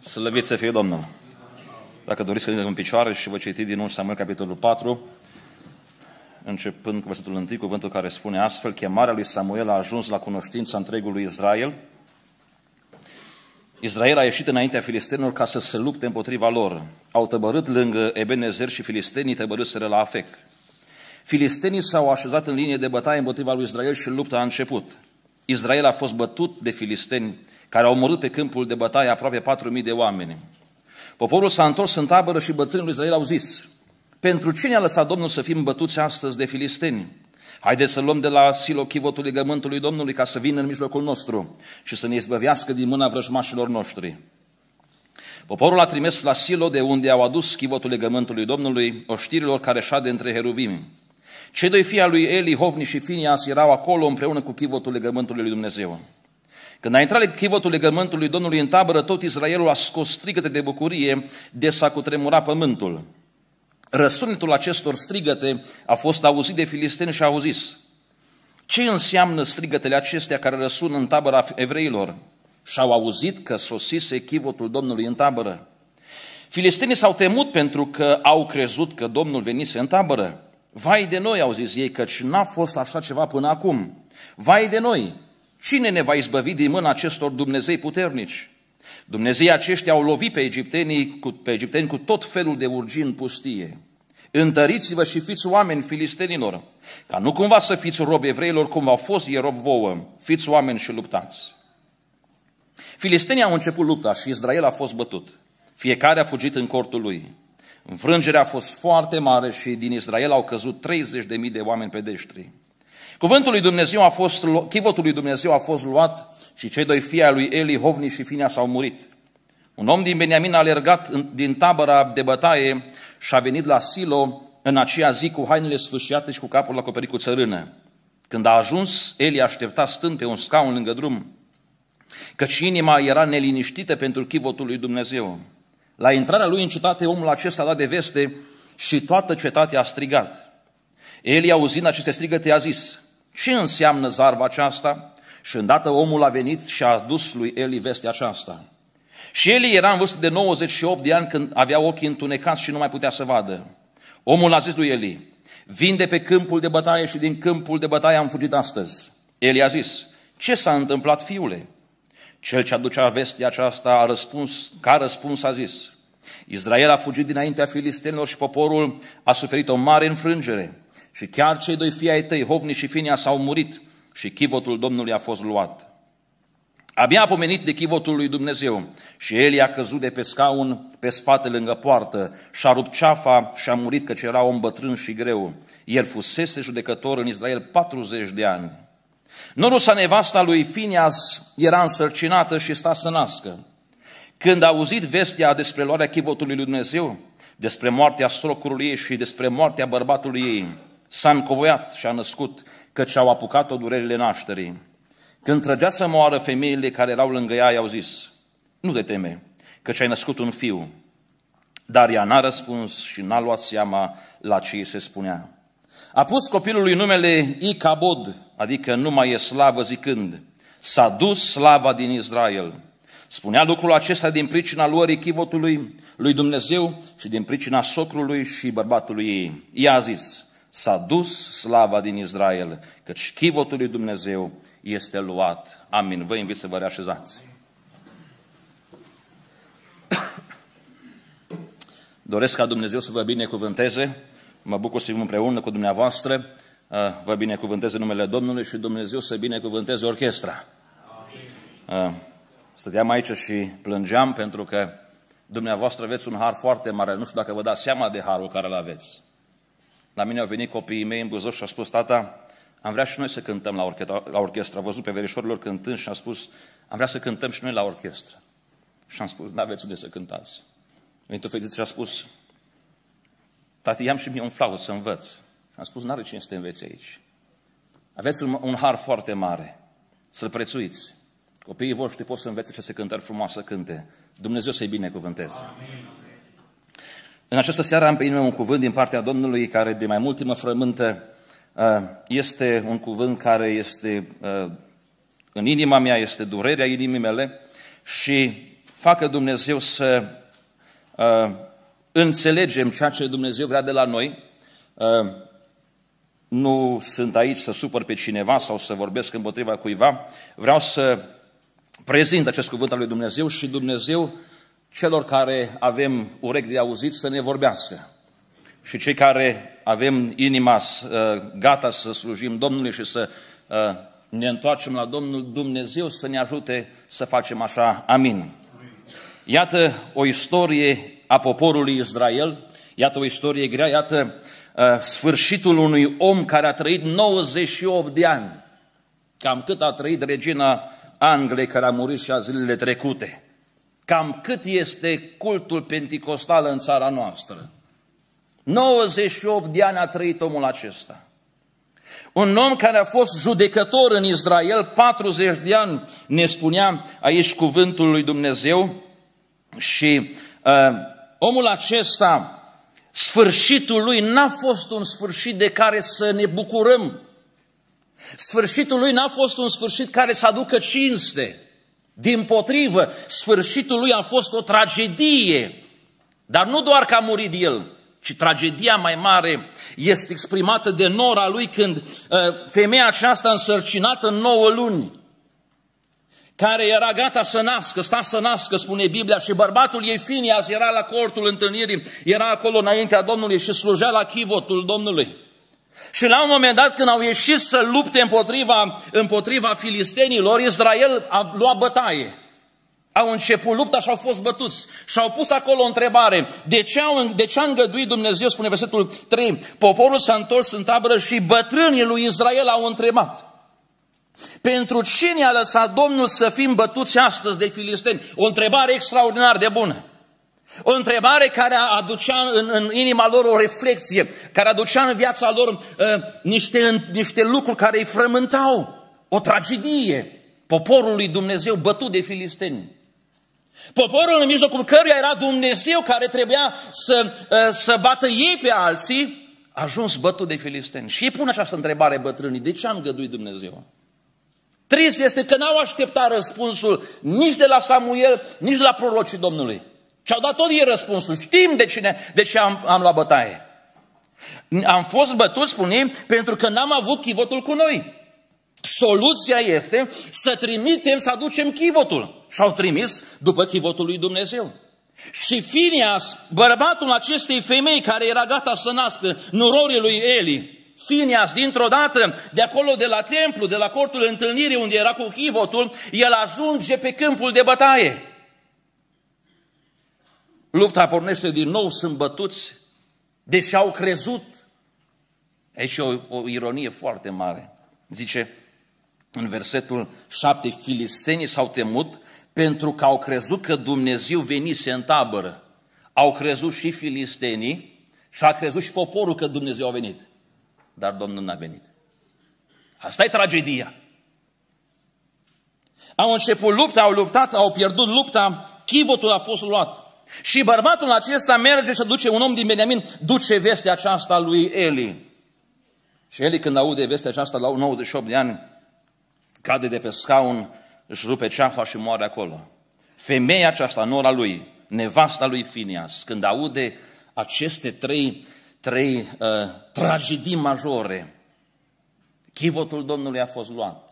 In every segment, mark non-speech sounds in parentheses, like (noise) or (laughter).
Slăvit să fie Domnul! Dacă doriți să vedeți în picioare și vă citi din 1 Samuel capitolul 4, începând cu versetul 1, cuvântul care spune astfel, chemarea lui Samuel a ajuns la cunoștința întregului Israel. Israel a ieșit înaintea filistenilor ca să se lupte împotriva lor. Au tăbărât lângă Ebenezer și filistenii tăbărâseră la Afec. Filistenii s-au așezat în linie de bătaie împotriva lui Israel și lupta a început. Israel a fost bătut de filisteni care au omorât pe câmpul de bătaie aproape 4.000 de oameni. Poporul s-a întors în tabără și bătrânii lui Israel au zis, pentru cine a lăsat Domnul să fim bătuți astăzi de filisteni? Haideți să luăm de la silo chivotul legământului Domnului ca să vină în mijlocul nostru și să ne izbăvească din mâna vrăjmașilor noștri. Poporul a trimis la Silo, de unde au adus chivotul legământului Domnului, oștirilor care șade între heruvimi. Cei doi fii al lui Eli, Hovni și Finias, erau acolo împreună cu chivotul legământului lui Dumnezeu. Când a intrat chivotul legământului Domnului în tabără, tot Israelul a scos strigăte de bucurie, de s-a cutremurat pământul. Răsunetul acestor strigăte a fost auzit de filisteni și au zis, ce înseamnă strigătele acestea care răsună în tabăra evreilor? Și au auzit că sosise chivotul Domnului în tabără. Filistenii s-au temut pentru că au crezut că Domnul venise în tabără. Vai de noi, au zis ei, căci n-a fost așa ceva până acum. Vai de noi, Cine ne va izbăvi din mâna acestor Dumnezei puternici? Dumnezei aceștia au lovit pe egiptenii, cu, pe egipteni cu tot felul de urgin în pustie. Întăriți-vă și fiți oameni filistenilor, ca nu cumva să fiți robi evreilor cum au fost ei rob vouă, fiți oameni și luptați. Filistenii au început lupta și Israel a fost bătut. Fiecare a fugit în cortul lui. Înfrângerea a fost foarte mare și din Israel au căzut 30.000 de oameni pedeștri. Cuvântul lui Dumnezeu a fost, chivotul lui Dumnezeu a fost luat și cei doi fii ai lui Eli, Hovni și Finea s-au murit. Un om din Beniamin a alergat din tabăra de bătaie și a venit la Silo în aceea zi cu hainele sfâșiate și cu capul acoperit cu țărână. Când a ajuns, Eli aștepta stând pe un scaun lângă drum, căci inima era neliniștită pentru chivotul lui Dumnezeu. La intrarea lui în cetate, omul acesta a dat de veste și toată cetatea a strigat. Eli, auzind aceste strigăte, a zis, ce înseamnă zarva aceasta? Și îndată omul a venit și a adus lui Eli vestea aceasta. Și Eli era în vârstă de 98 de ani când avea ochii întunecați și nu mai putea să vadă. Omul a zis lui Eli, Vin de pe câmpul de bătaie și din câmpul de bătaie am fugit astăzi. Eli a zis, ce s-a întâmplat, fiule? Cel ce aducea vestea aceasta a răspuns, ca răspuns a zis, Israel a fugit dinaintea filistenilor și poporul a suferit o mare înfrângere. Și chiar cei doi fii ai tăi, Hovni și s au murit și chivotul Domnului a fost luat. Abia a pomenit de chivotul lui Dumnezeu și el i-a căzut de pe scaun, pe spate lângă poartă, și-a rupt ceafa și a murit căci era om bătrân și greu. El fusese judecător în Israel 40 de ani. Norusa nevasta lui Finias era însărcinată și sta să nască. Când a auzit vestea despre luarea chivotului lui Dumnezeu, despre moartea socrului ei și despre moartea bărbatului ei, S-a încovoiat și a născut, căci au apucat-o durerile nașterii. Când trăgea să moară, femeile care erau lângă ea i-au zis, nu te teme, căci ai născut un fiu. Dar ea n-a răspuns și n-a luat seama la ce îi se spunea. A pus copilului numele Icabod, adică nu mai e slavă zicând, s-a dus slava din Israel. Spunea lucrul acesta din pricina luării chivotului lui Dumnezeu și din pricina socrului și bărbatului ei. Ea a zis, S-a dus slava din Israel, căci chivotul lui Dumnezeu este luat. Amin. Vă invit să vă reașezați. (coughs) Doresc ca Dumnezeu să vă binecuvânteze. Mă bucur să fim împreună cu dumneavoastră. Uh, vă binecuvânteze numele Domnului și Dumnezeu să binecuvânteze orchestra. Amin. Uh, stăteam aici și plângeam pentru că dumneavoastră aveți un har foarte mare. Nu știu dacă vă dați seama de harul care îl aveți. La mine au venit copiii mei în Buzău și au spus, tata, am vrea și noi să cântăm la, orche- la orchestră. Am văzut pe verișorilor cântând și am spus, am vrea să cântăm și noi la orchestră. Și am spus, nu aveți unde să cântați. Venit o fetiță și a spus, tati, i-am și mie un flaut să învăț. Și am spus, n-are cine să te înveți aici. Aveți un, un har foarte mare, să-l prețuiți. Copiii voștri pot să învețe ce se cântări frumoasă cânte. Dumnezeu să-i binecuvânteze. Amin. În această seară am pe inimă un cuvânt din partea Domnului care de mai mult mă frământă. Uh, este un cuvânt care este uh, în inima mea, este durerea inimii mele și facă Dumnezeu să uh, înțelegem ceea ce Dumnezeu vrea de la noi. Nu sunt aici să supăr pe cineva sau să vorbesc împotriva cuiva. Vreau să prezint acest cuvânt al lui Dumnezeu și Dumnezeu celor care avem urechi de auzit să ne vorbească. Și cei care avem inima uh, gata să slujim Domnului și să uh, ne întoarcem la Domnul Dumnezeu să ne ajute să facem așa. Amin. Iată o istorie a poporului Israel, iată o istorie grea, iată uh, sfârșitul unui om care a trăit 98 de ani, cam cât a trăit regina Angliei care a murit și a zilele trecute cam cât este cultul penticostal în țara noastră. 98 de ani a trăit omul acesta. Un om care a fost judecător în Israel, 40 de ani, ne spunea aici cuvântul lui Dumnezeu și uh, omul acesta, sfârșitul lui n-a fost un sfârșit de care să ne bucurăm. Sfârșitul lui n-a fost un sfârșit care să aducă cinste. Din potrivă, sfârșitul lui a fost o tragedie. Dar nu doar că a murit el, ci tragedia mai mare este exprimată de nora lui când uh, femeia aceasta însărcinată în nouă luni, care era gata să nască, sta să nască, spune Biblia, și bărbatul ei Finias era la cortul întâlnirii, era acolo înaintea Domnului și slujea la chivotul Domnului. Și la un moment dat, când au ieșit să lupte împotriva, împotriva filistenilor, Israel a luat bătaie. Au început lupta și au fost bătuți. Și au pus acolo o întrebare. De ce, au, de ce a îngăduit Dumnezeu, spune versetul 3, poporul s-a întors în tabără și bătrânii lui Israel au întrebat. Pentru cine a lăsat Domnul să fim bătuți astăzi de filisteni? O întrebare extraordinar de bună. O întrebare care aducea în, în inima lor o reflexie, care aducea în viața lor uh, niște, niște lucruri care îi frământau. O tragedie poporul lui Dumnezeu bătut de filisteni. Poporul în mijlocul căruia era Dumnezeu care trebuia să, uh, să bată ei pe alții, a ajuns bătut de filisteni. Și ei pun această întrebare bătrânii, de ce a îngăduit Dumnezeu? Trist este că n-au așteptat răspunsul nici de la Samuel, nici de la prorocii Domnului. Și-au dat tot ei răspunsul. Știm de, cine, de ce am, am luat bătaie. Am fost bătuți, spunem, pentru că n-am avut chivotul cu noi. Soluția este să trimitem, să aducem chivotul. Și au trimis după chivotul lui Dumnezeu. Și Finias, bărbatul acestei femei care era gata să nască nurorii lui Eli, Finias, dintr-o dată, de acolo, de la templu, de la cortul întâlnirii unde era cu chivotul, el ajunge pe câmpul de bătaie. Lupta pornește din nou, sunt bătuți, deși au crezut. Aici e o, o ironie foarte mare. Zice în versetul 7, filistenii s-au temut pentru că au crezut că Dumnezeu venise în tabără. Au crezut și filistenii și a crezut și poporul că Dumnezeu a venit. Dar Domnul n-a venit. Asta e tragedia. Au început lupta, au luptat, au pierdut lupta, chivotul a fost luat. Și bărbatul acesta merge și duce un om din Beniamin, duce vestea aceasta lui Eli. Și Eli când aude vestea aceasta la 98 de ani, cade de pe scaun, își rupe ceafa și moare acolo. Femeia aceasta, nora lui, nevasta lui Finias, când aude aceste trei, trei uh, tragedii majore, chivotul Domnului a fost luat,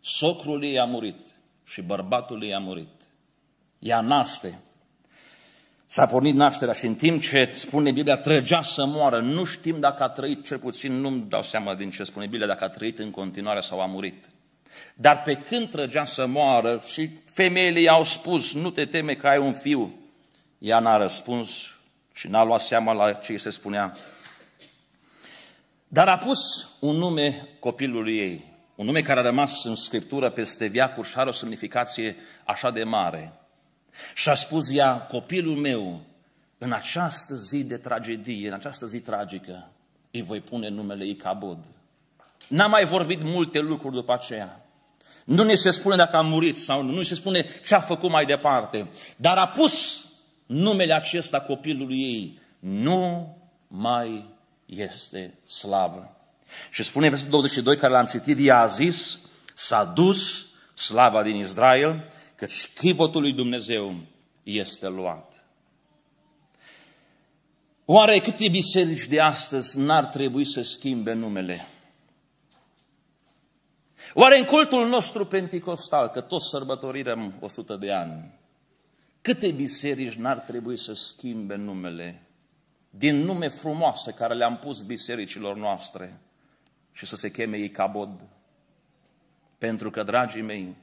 socrul ei a murit și bărbatul ei a murit. Ea naște S-a pornit nașterea și în timp ce spune Biblia trăgea să moară, nu știm dacă a trăit, cel puțin nu-mi dau seama din ce spune Biblia, dacă a trăit în continuare sau a murit. Dar pe când trăgea să moară și femeile i-au spus, nu te teme că ai un fiu, ea n-a răspuns și n-a luat seama la ce se spunea. Dar a pus un nume copilului ei, un nume care a rămas în Scriptură peste viacuri și are o semnificație așa de mare – și a spus ea, copilul meu, în această zi de tragedie, în această zi tragică, îi voi pune numele Icabod. N-a mai vorbit multe lucruri după aceea. Nu ne se spune dacă a murit sau nu, nu se spune ce a făcut mai departe. Dar a pus numele acesta copilului ei. Nu mai este slavă. Și spune versetul 22 care l-am citit, ea a zis, s-a dus slava din Israel Că chivotul lui Dumnezeu este luat. Oare câte biserici de astăzi n-ar trebui să schimbe numele? Oare în cultul nostru pentecostal, că toți sărbătorirăm 100 de ani, câte biserici n-ar trebui să schimbe numele? Din nume frumoase care le-am pus bisericilor noastre și să se cheme ei Cabod. Pentru că, dragii mei,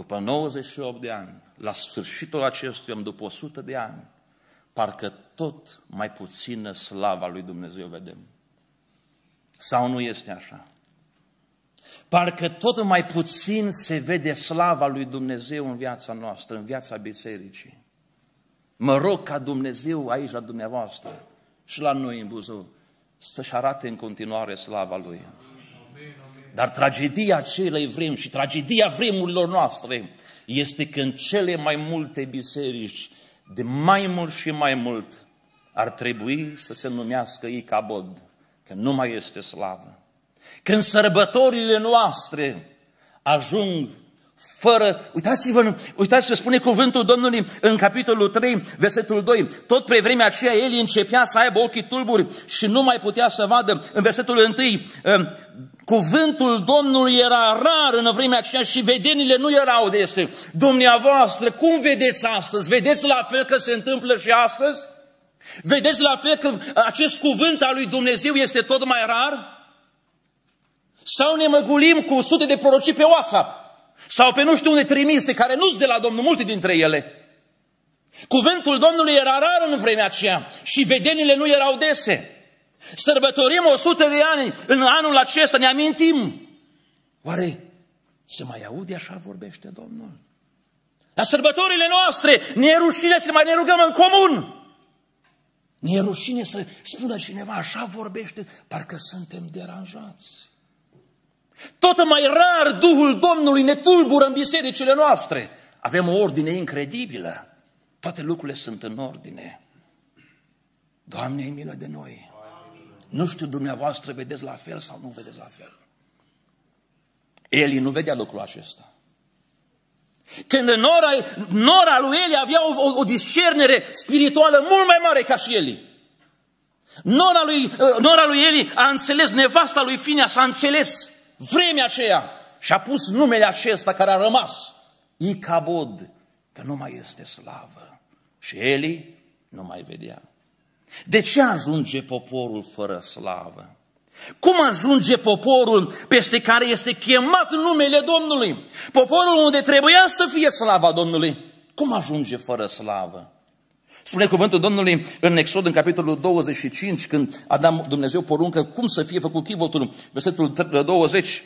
după 98 de ani, la sfârșitul acestui om, după 100 de ani, parcă tot mai puțină slava lui Dumnezeu vedem. Sau nu este așa? Parcă tot mai puțin se vede slava lui Dumnezeu în viața noastră, în viața bisericii. Mă rog ca Dumnezeu aici la dumneavoastră și la noi în Buzău să-și arate în continuare slava Lui. Amin. Dar tragedia acelei vrem, și tragedia vremurilor noastre este că în cele mai multe biserici, de mai mult și mai mult, ar trebui să se numească Icabod, că nu mai este slavă. Când sărbătorile noastre ajung fără, uitați-vă, uitați-vă, spune cuvântul Domnului în capitolul 3, versetul 2. Tot pe vremea aceea el începea să aibă ochii tulburi și nu mai putea să vadă. În versetul 1, um, cuvântul Domnului era rar în vremea aceea și vedenile nu erau de este. Dumneavoastră, cum vedeți astăzi? Vedeți la fel că se întâmplă și astăzi? Vedeți la fel că acest cuvânt al lui Dumnezeu este tot mai rar? Sau ne măgulim cu sute de prorocii pe WhatsApp? Sau pe nu știu unde trimise, care nu-s de la Domnul, multe dintre ele. Cuvântul Domnului era rar în vremea aceea și vedenile nu erau dese. Sărbătorim 100 de ani în anul acesta, ne amintim. Oare se mai aude așa vorbește Domnul? La sărbătorile noastre ne e rușine să mai ne rugăm în comun. Ne e rușine să spună cineva, așa vorbește, parcă suntem deranjați. Tot mai rar Duhul Domnului ne tulbură în bisericile noastre. Avem o ordine incredibilă. Toate lucrurile sunt în ordine. Doamne, ai milă de noi. Nu știu dumneavoastră vedeți la fel sau nu vedeți la fel. Eli nu vedea lucrul acesta. Când Nora, Nora lui Eli avea o, o, o discernere spirituală mult mai mare ca și Eli. Nora lui, Nora lui Eli a înțeles, nevasta lui Finea s-a înțeles vremea aceea și a pus numele acesta care a rămas, Icabod, că nu mai este slavă. Și Eli nu mai vedea. De ce ajunge poporul fără slavă? Cum ajunge poporul peste care este chemat numele Domnului? Poporul unde trebuia să fie slava Domnului. Cum ajunge fără slavă? Spune cuvântul Domnului în Exod, în capitolul 25, când Adam, Dumnezeu poruncă cum să fie făcut chivotul, versetul 20.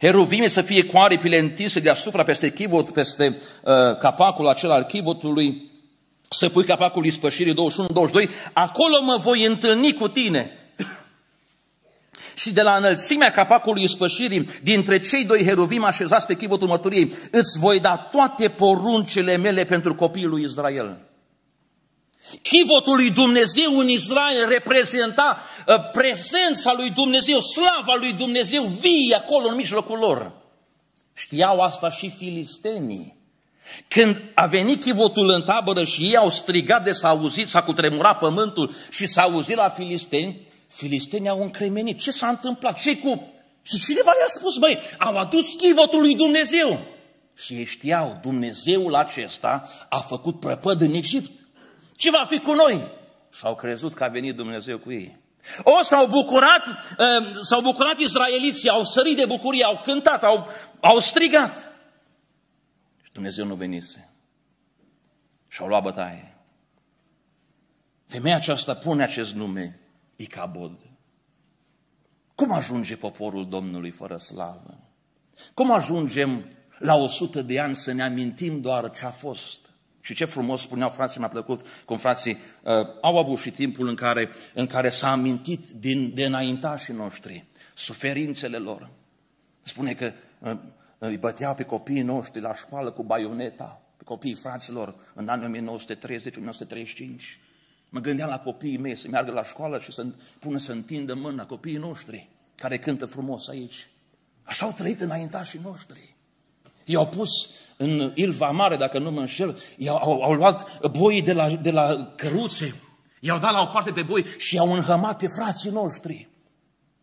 Heruvime să fie cu aripile întinse deasupra peste chivot, peste uh, capacul acela al chivotului, să pui capacul ispășirii 21-22, acolo mă voi întâlni cu tine. Și de la înălțimea capacului ispășirii, dintre cei doi heruvim așezați pe chivotul mărturiei, îți voi da toate poruncele mele pentru copilul lui Israel. Chivotul lui Dumnezeu în Israel reprezenta uh, prezența lui Dumnezeu, slava lui Dumnezeu vie acolo în mijlocul lor. Știau asta și filistenii. Când a venit chivotul în tabără și ei au strigat de s-a auzit, s-a cutremurat pământul și s-a auzit la filisteni, filistenii au încremenit. Ce s-a întâmplat? ce cu... Și cineva le-a spus, băi, au adus chivotul lui Dumnezeu. Și ei știau, Dumnezeul acesta a făcut prăpăd în Egipt. Ce va fi cu noi? Și au crezut că a venit Dumnezeu cu ei. O, s-au bucurat, eh, s-au bucurat israeliții, au sărit de bucurie, au cântat, au, au strigat. Și Dumnezeu nu venise. Și au luat bătaie. Femeia aceasta pune acest nume, Icabod. Cum ajunge poporul Domnului fără slavă? Cum ajungem la 100 de ani să ne amintim doar ce a fost? Și ce frumos spuneau frații, mi-a plăcut cum frații uh, au avut și timpul în care, în care s-a amintit din, de înaintașii noștri, suferințele lor. Spune că uh, uh, îi băteau pe copiii noștri la școală cu baioneta, pe copiii fraților, în anul 1930-1935. Mă gândeam la copiii mei să meargă la școală și să pună să întindă mâna copiii noștri care cântă frumos aici. Așa au trăit înaintașii noștri. I-au pus în Ilva Mare, dacă nu mă înșel, i-au, au luat boii de la, de la căruțe, i-au dat la o parte pe boi și i-au înhămat pe frații noștri,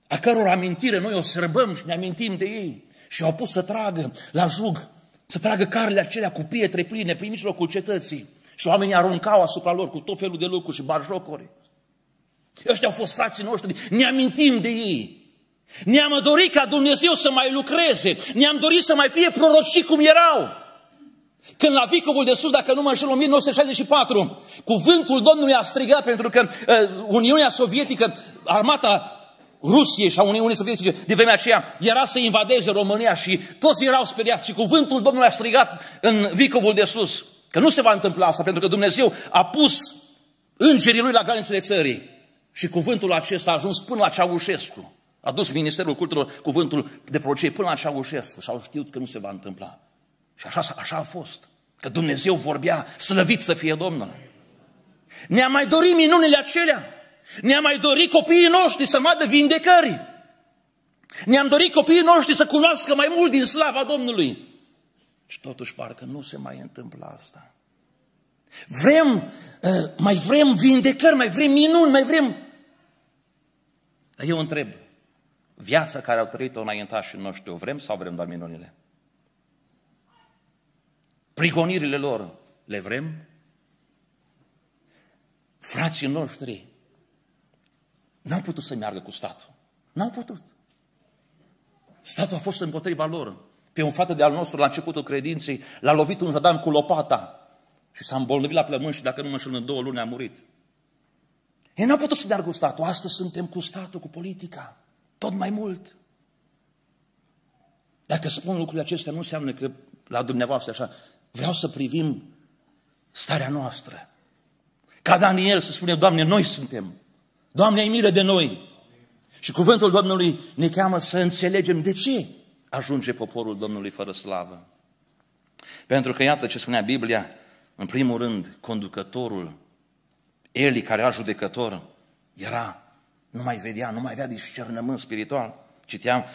a căror amintire noi o sărbăm și ne amintim de ei. Și au pus să tragă la jug, să tragă carele acelea cu pietre pline prin mijlocul cetății. Și oamenii aruncau asupra lor cu tot felul de lucruri și barjocuri. Ăștia au fost frații noștri, ne amintim de ei. Ne-am dorit ca Dumnezeu să mai lucreze. Ne-am dorit să mai fie prorocii cum erau. Când la Vicovul de Sus, dacă nu mă înșel, 1964, cuvântul Domnului a strigat pentru că uh, Uniunea Sovietică, armata Rusiei și a Uniunii Sovietice de vremea aceea era să invadeze România și toți erau speriați și cuvântul Domnului a strigat în Vicovul de Sus că nu se va întâmpla asta pentru că Dumnezeu a pus îngerii lui la granițele țării și cuvântul acesta a ajuns până la Ceaușescu. A dus Ministerul Cultelor cuvântul de procei până la Ceaușescu și au știut că nu se va întâmpla. Și așa, așa a fost. Că Dumnezeu vorbea, slăvit să fie Domnul. Ne-a mai dorit minunile acelea. Ne-a mai dorit copiii noștri să vadă vindecări. Ne-am dorit copiii noștri să cunoască mai mult din slava Domnului. Și totuși parcă nu se mai întâmplă asta. Vrem, eh, mai vrem vindecări, mai vrem minuni, mai vrem... Dar eu întreb, viața care au trăit-o înaintașii noștri, o vrem sau vrem doar minunile? Prigonirile lor, le vrem? Frații noștri n-au putut să meargă cu statul. N-au putut. Statul a fost împotriva lor. Pe un frate de-al nostru, la începutul credinței, l-a lovit un jădan cu lopata și s-a îmbolnăvit la plămâni și dacă nu mă știu, în două luni a murit. Ei n-au putut să meargă cu statul. Astăzi suntem cu statul, cu politica tot mai mult. Dacă spun lucrurile acestea, nu înseamnă că la dumneavoastră așa. Vreau să privim starea noastră. Ca Daniel să spune, Doamne, noi suntem. Doamne, ai milă de noi. Și cuvântul Domnului ne cheamă să înțelegem de ce ajunge poporul Domnului fără slavă. Pentru că iată ce spunea Biblia, în primul rând, conducătorul, Eli, care era judecător, era nu mai vedea, nu mai avea discernământ spiritual. Citeam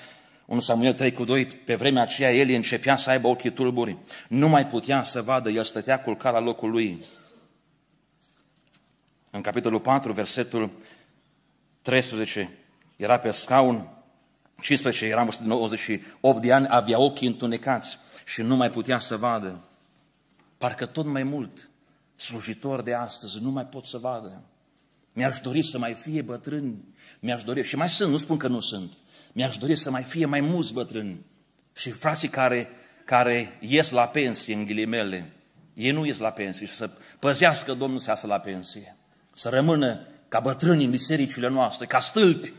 1 Samuel 3 cu 2, pe vremea aceea el începea să aibă ochii tulburi. Nu mai putea să vadă, el stătea culcat la locul lui. În capitolul 4, versetul 13, era pe scaun, 15, era 98 de ani, avea ochii întunecați și nu mai putea să vadă. Parcă tot mai mult slujitor de astăzi nu mai pot să vadă. Mi-aș dori să mai fie bătrâni, mi-aș dori, și mai sunt, nu spun că nu sunt, mi-aș dori să mai fie mai mulți bătrâni. Și frații care, care ies la pensie, în ghilimele, ei nu ies la pensie și să păzească Domnul să iasă la pensie. Să rămână ca bătrâni în bisericile noastre, ca stâlpi.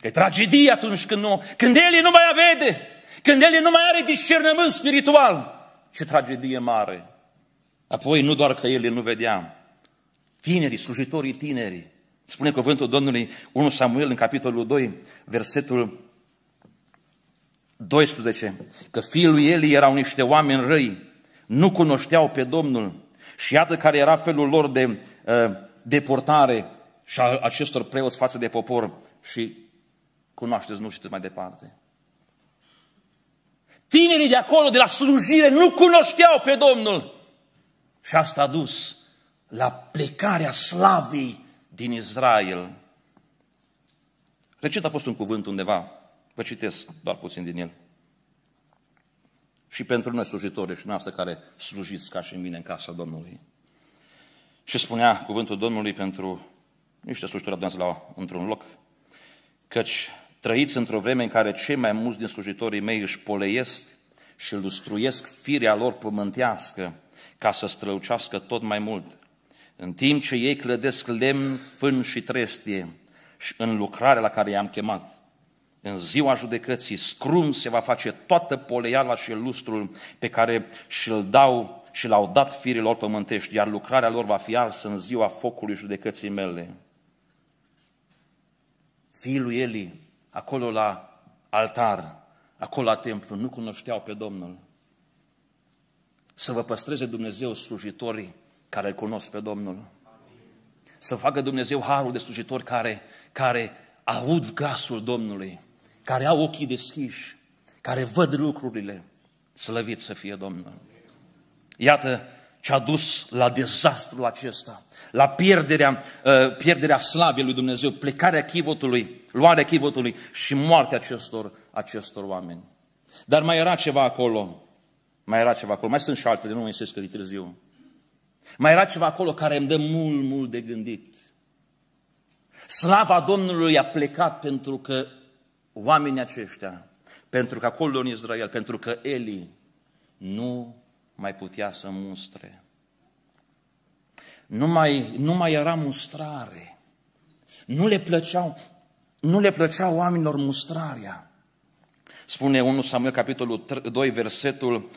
Că e tragedie atunci când, nu, când el nu mai vede, când el nu mai are discernământ spiritual. Ce tragedie mare! Apoi nu doar că el nu vedea, tinerii, slujitorii tineri. Spune cuvântul Domnului 1 Samuel în capitolul 2, versetul 12, că fiul lui Eli erau niște oameni răi, nu cunoșteau pe Domnul și iată care era felul lor de uh, deportare și a acestor preoți față de popor și cunoașteți, nu știți mai departe. Tinerii de acolo, de la slujire, nu cunoșteau pe Domnul. Și asta a dus la plecarea slavei din Israel. Recent a fost un cuvânt undeva, vă citesc doar puțin din el. Și pentru noi slujitori și noastre care slujiți ca și mine în casa Domnului. Și spunea cuvântul Domnului pentru niște slujitori adunați la, într-un loc, căci trăiți într-o vreme în care cei mai mulți din slujitorii mei își poleiesc și lustruiesc firea lor pământească ca să strălucească tot mai mult în timp ce ei clădesc lemn, fân și trestie și în lucrarea la care i-am chemat. În ziua judecății scrum se va face toată poleiala și lustrul pe care și-l dau și l-au dat firilor pământești, iar lucrarea lor va fi arsă în ziua focului judecății mele. Fiul lui Eli, acolo la altar, acolo la templu, nu cunoșteau pe Domnul. Să vă păstreze Dumnezeu slujitorii care îl cunosc pe Domnul. Să facă Dumnezeu harul de slujitori care, care aud glasul Domnului, care au ochii deschiși, care văd lucrurile. Slăvit să fie Domnul. Iată ce a dus la dezastrul acesta, la pierderea, ă, pierderea slavei lui Dumnezeu, plecarea chivotului, luarea chivotului și moartea acestor, acestor oameni. Dar mai era ceva acolo. Mai era ceva acolo. Mai sunt și alte, de nu mă că de târziu. Mai era ceva acolo care îmi dă mult, mult de gândit. Slava Domnului a plecat pentru că oamenii aceștia, pentru că acolo în Israel, pentru că Eli nu mai putea să mustre. Nu mai, nu mai era mustrare. Nu le, plăceau, nu le plăcea oamenilor mustrarea. Spune 1 Samuel capitolul 2, versetul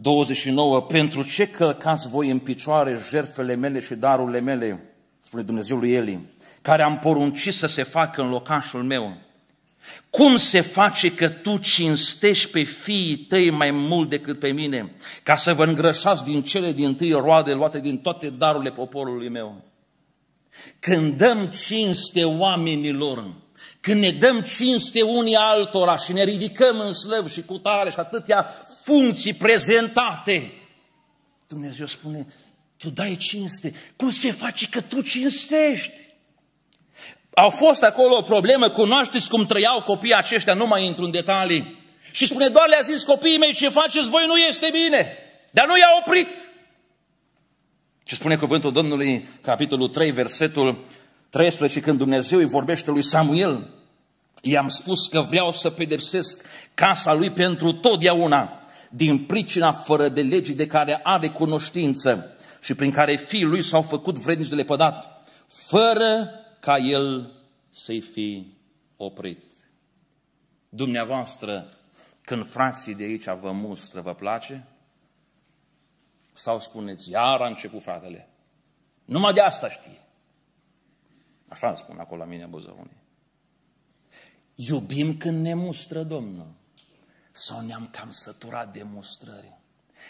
29, pentru ce călcați voi în picioare jertfele mele și darurile mele, spune Dumnezeul lui Eli, care am poruncit să se facă în locașul meu. Cum se face că tu cinstești pe fiii tăi mai mult decât pe mine, ca să vă îngrășați din cele din tâi roade luate din toate darurile poporului meu? Când dăm cinste oamenilor, când ne dăm cinste unii altora și ne ridicăm în slăb și cu tare și atâtea funcții prezentate, Dumnezeu spune, tu dai cinste. Cum se face că tu cinstești? Au fost acolo o problemă, cunoașteți cum trăiau copiii aceștia, nu mai intru în detalii. Și spune, doar le-a zis copiii mei, ce faceți voi nu este bine. Dar nu i-a oprit. Ce spune cuvântul Domnului, capitolul 3, versetul 13, când Dumnezeu îi vorbește lui Samuel, i-am spus că vreau să pedepsesc casa lui pentru totdeauna, din pricina fără de legii de care are cunoștință și prin care fiii lui s-au făcut vrednici de lepădat, fără ca el să-i fi oprit. Dumneavoastră, când frații de aici vă mustră, vă place? Sau spuneți, iar a început fratele. Numai de asta știe. Așa îmi spun acolo la mine Buzăunii. Iubim când ne mustră Domnul. Sau ne-am cam săturat de mustrări.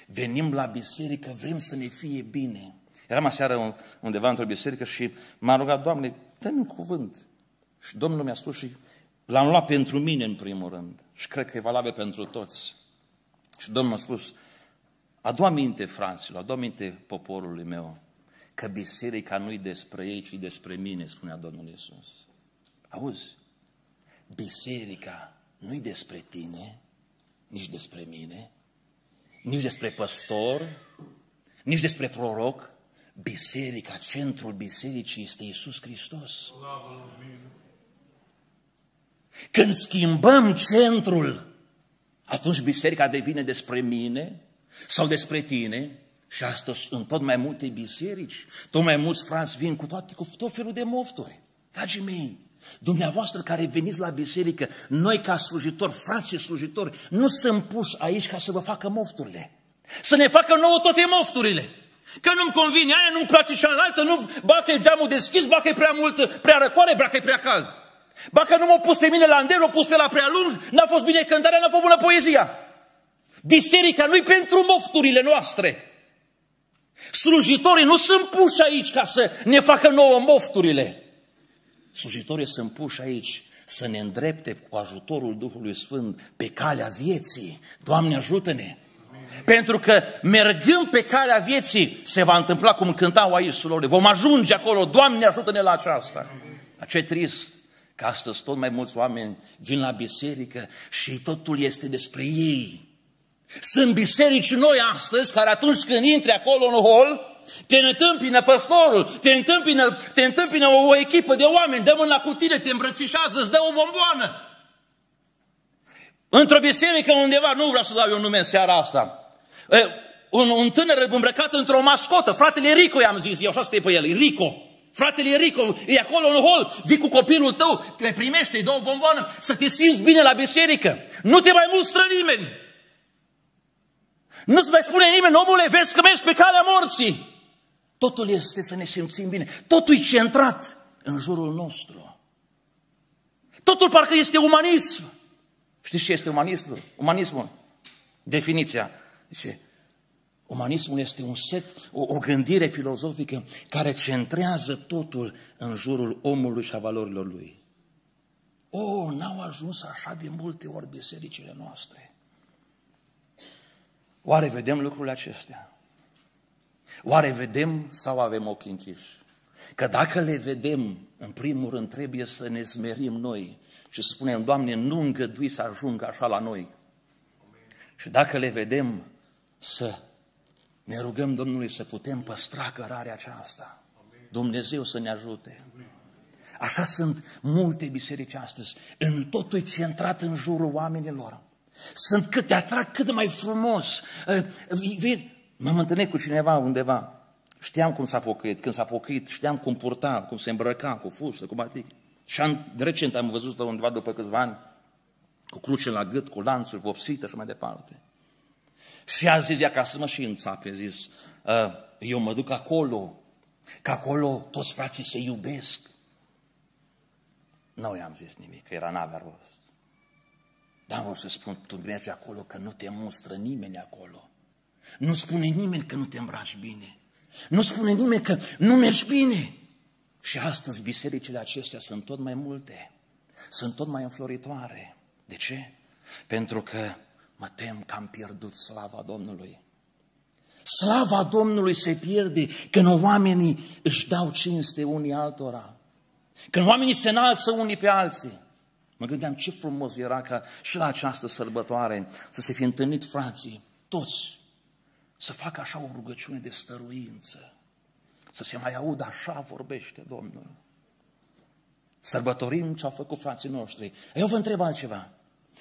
Venim la biserică, vrem să ne fie bine. Eram aseară undeva într-o biserică și m-a rugat, Doamne, dă-mi un cuvânt. Și Domnul mi-a spus și l-am luat pentru mine în primul rând. Și cred că e valabil pentru toți. Și Domnul a spus, adu aminte, fraților, adu aminte poporului meu, că biserica nu e despre ei, ci despre mine, spunea Domnul Iisus. Auzi, biserica nu e despre tine, nici despre mine, nici despre păstor, nici despre proroc. Biserica, centrul bisericii este Iisus Hristos. Când schimbăm centrul, atunci biserica devine despre mine sau despre tine, și astăzi, în tot mai multe biserici, tot mai mulți frați vin cu, toate, cu tot felul de mofturi. Dragii mei, dumneavoastră care veniți la biserică, noi ca slujitori, frații slujitori, nu sunt puși aici ca să vă facă mofturile. Să ne facă nouă toate mofturile. Că nu-mi convine aia, nu-mi place cealaltă, nu bate geamul deschis, bacă prea mult, prea răcoare, bacă prea cald. Bacă nu m-au pus pe mine la îndemn, m-au pus pe la prea lung, n-a fost bine cântarea, n-a fost bună poezia. Biserica nu-i pentru mofturile noastre. Slujitorii nu sunt puși aici ca să ne facă nouă mofturile. Slujitorii sunt puși aici să ne îndrepte cu ajutorul Duhului Sfânt pe calea vieții. Doamne, ajută-ne! Pentru că mergând pe calea vieții, se va întâmpla cum cântau aici surorile. Vom ajunge acolo, Doamne ajută-ne la aceasta. Dar ce trist că astăzi tot mai mulți oameni vin la biserică și totul este despre ei. Sunt biserici noi astăzi care atunci când intri acolo în hol, te întâmpină păstorul, te întâmpină, te întâmpină o, o echipă de oameni, dă mâna cu tine, te îmbrățișează, îți dă o bomboană. Într-o biserică undeva, nu vreau să dau eu nume în seara asta, un, un tânăr îmbrăcat într-o mascotă, fratele Rico i-am zis, eu așa stai pe el, Rico. Fratele Rico, e acolo în hol, vii cu copilul tău, te primește, îi dă o bomboană, să te simți bine la biserică. Nu te mai mustră nimeni. Nu-ți mai spune nimeni, omule, vezi că mergi pe calea morții. Totul este să ne simțim bine. Totul e centrat în jurul nostru. Totul parcă este umanism. Știți ce este umanismul? Umanismul. Definiția. Zice, umanismul este un set, o, o gândire filozofică care centrează totul în jurul omului și a valorilor lui. O, oh, n-au ajuns așa de multe ori bisericile noastre. Oare vedem lucrurile acestea? Oare vedem sau avem ochii închiși? Că dacă le vedem, în primul rând trebuie să ne smerim noi și să spunem, Doamne, nu îngădui să ajungă așa la noi. Și dacă le vedem, să ne rugăm Domnului să putem păstra cărarea aceasta. Dumnezeu să ne ajute. Așa sunt multe biserici astăzi. În totul centrat în jurul oamenilor. Sunt cât te atrag cât de mai frumos. Ă, M-am întâlnit cu cineva undeva. Știam cum s-a pocăit, când s-a pocăit, știam cum purta, cum se îmbrăca, cu fustă, cu batic. Și am, recent am văzut-o undeva după câțiva ani, cu cruce la gât, cu lanțuri vopsite și mai departe. Și a zis, ia ca să mă și înțape, a zis, ă, eu mă duc acolo, că acolo toți frații se iubesc. Nu i-am zis nimic, că era n-avea rost. Dar vreau să spun, tu mergi acolo că nu te mustră nimeni acolo. Nu spune nimeni că nu te îmbraci bine. Nu spune nimeni că nu mergi bine. Și astăzi bisericile acestea sunt tot mai multe. Sunt tot mai înfloritoare. De ce? Pentru că mă tem că am pierdut slava Domnului. Slava Domnului se pierde când oamenii își dau cinste unii altora. Când oamenii se înalță unii pe alții. Mă gândeam ce frumos era ca și la această sărbătoare să se fi întâlnit frații, toți, să facă așa o rugăciune de stăruință, să se mai audă așa vorbește Domnul. Sărbătorim ce au făcut frații noștri. Eu vă întreb altceva.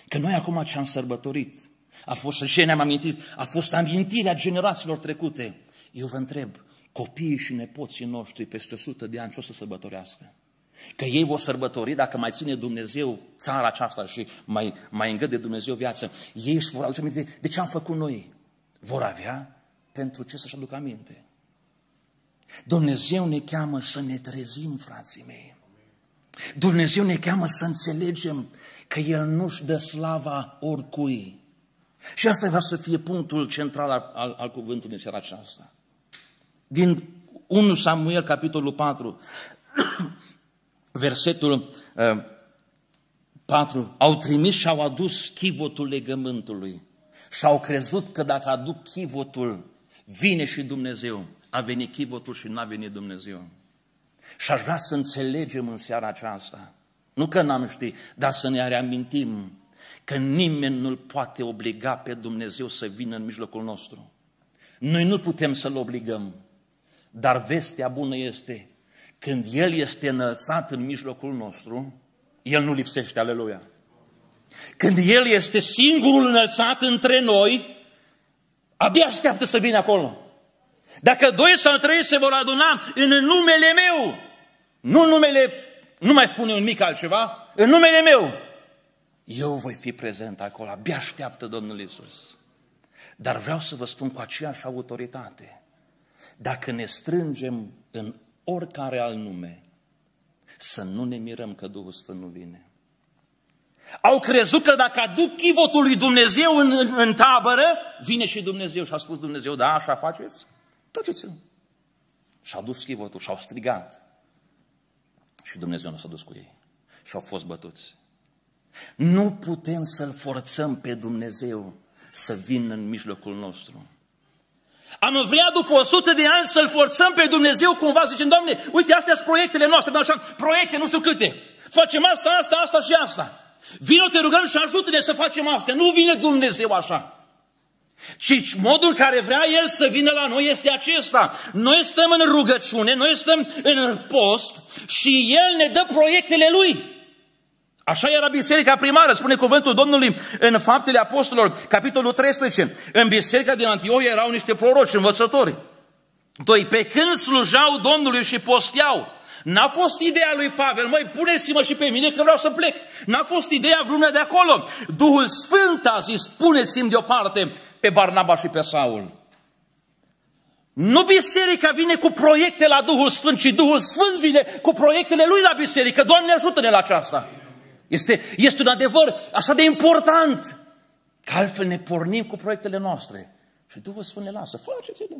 Că noi acum ce am sărbătorit, a fost, și ne-am amintit, a fost amintirea generațiilor trecute. Eu vă întreb, copiii și nepoții noștri peste 100 de ani ce o să sărbătorească? Că ei vor sărbători, dacă mai ține Dumnezeu țara aceasta și mai, mai îngăde Dumnezeu viață, ei își vor aduce aminte de ce am făcut noi. Vor avea pentru ce să-și aducă aminte. Dumnezeu ne cheamă să ne trezim, frații mei. Dumnezeu ne cheamă să înțelegem că El nu-și dă slava oricui. Și asta va să fie punctul central al, al, al cuvântului în seara aceasta. Din 1 Samuel, capitolul 4, versetul 4, uh, au trimis și au adus chivotul legământului și au crezut că dacă aduc chivotul, vine și Dumnezeu. A venit chivotul și n-a venit Dumnezeu. Și aș vrea să înțelegem în seara aceasta, nu că n-am ști, dar să ne reamintim că nimeni nu-L poate obliga pe Dumnezeu să vină în mijlocul nostru. Noi nu putem să-L obligăm, dar vestea bună este când El este înălțat în mijlocul nostru, El nu lipsește, aleluia. Când El este singurul înălțat între noi, abia așteaptă să vină acolo. Dacă doi sau trei se vor aduna în numele meu, nu numele, nu mai spune mic altceva, în numele meu, eu voi fi prezent acolo, abia așteaptă Domnul Isus. Dar vreau să vă spun cu aceeași autoritate, dacă ne strângem în oricare alt nume, să nu ne mirăm că Duhul Sfânt nu vine. Au crezut că dacă aduc chivotul lui Dumnezeu în, în, în tabără, vine și Dumnezeu. Și a spus Dumnezeu, da, așa faceți? Duceți-l. Și au dus chivotul și au strigat. Și Dumnezeu nu s-a dus cu ei. Și au fost bătuți. Nu putem să-L forțăm pe Dumnezeu să vină în mijlocul nostru. Am vrea după 100 de ani să-L forțăm pe Dumnezeu cumva, zicem, Doamne, uite, astea sunt proiectele noastre, dar așa, proiecte nu știu câte. Facem asta, asta, asta și asta. Vino, te rugăm și ajută-ne să facem asta. Nu vine Dumnezeu așa. Ci modul în care vrea El să vină la noi este acesta. Noi stăm în rugăciune, noi stăm în post și El ne dă proiectele Lui. Așa era biserica primară, spune cuvântul Domnului în Faptele Apostolilor, capitolul 13. În biserica din Antiohia erau niște proroci, învățători. Doi, pe când slujau Domnului și posteau, N-a fost ideea lui Pavel, măi, puneți-mă și pe mine că vreau să plec. N-a fost ideea vreunea de acolo. Duhul Sfânt a zis, puneți-mi deoparte pe Barnaba și pe Saul. Nu biserica vine cu proiecte la Duhul Sfânt, ci Duhul Sfânt vine cu proiectele lui la biserică. Doamne ajută-ne la aceasta! Este, este un adevăr așa de important că altfel ne pornim cu proiectele noastre. Și Duhul Sfânt ne lasă, faceți-le,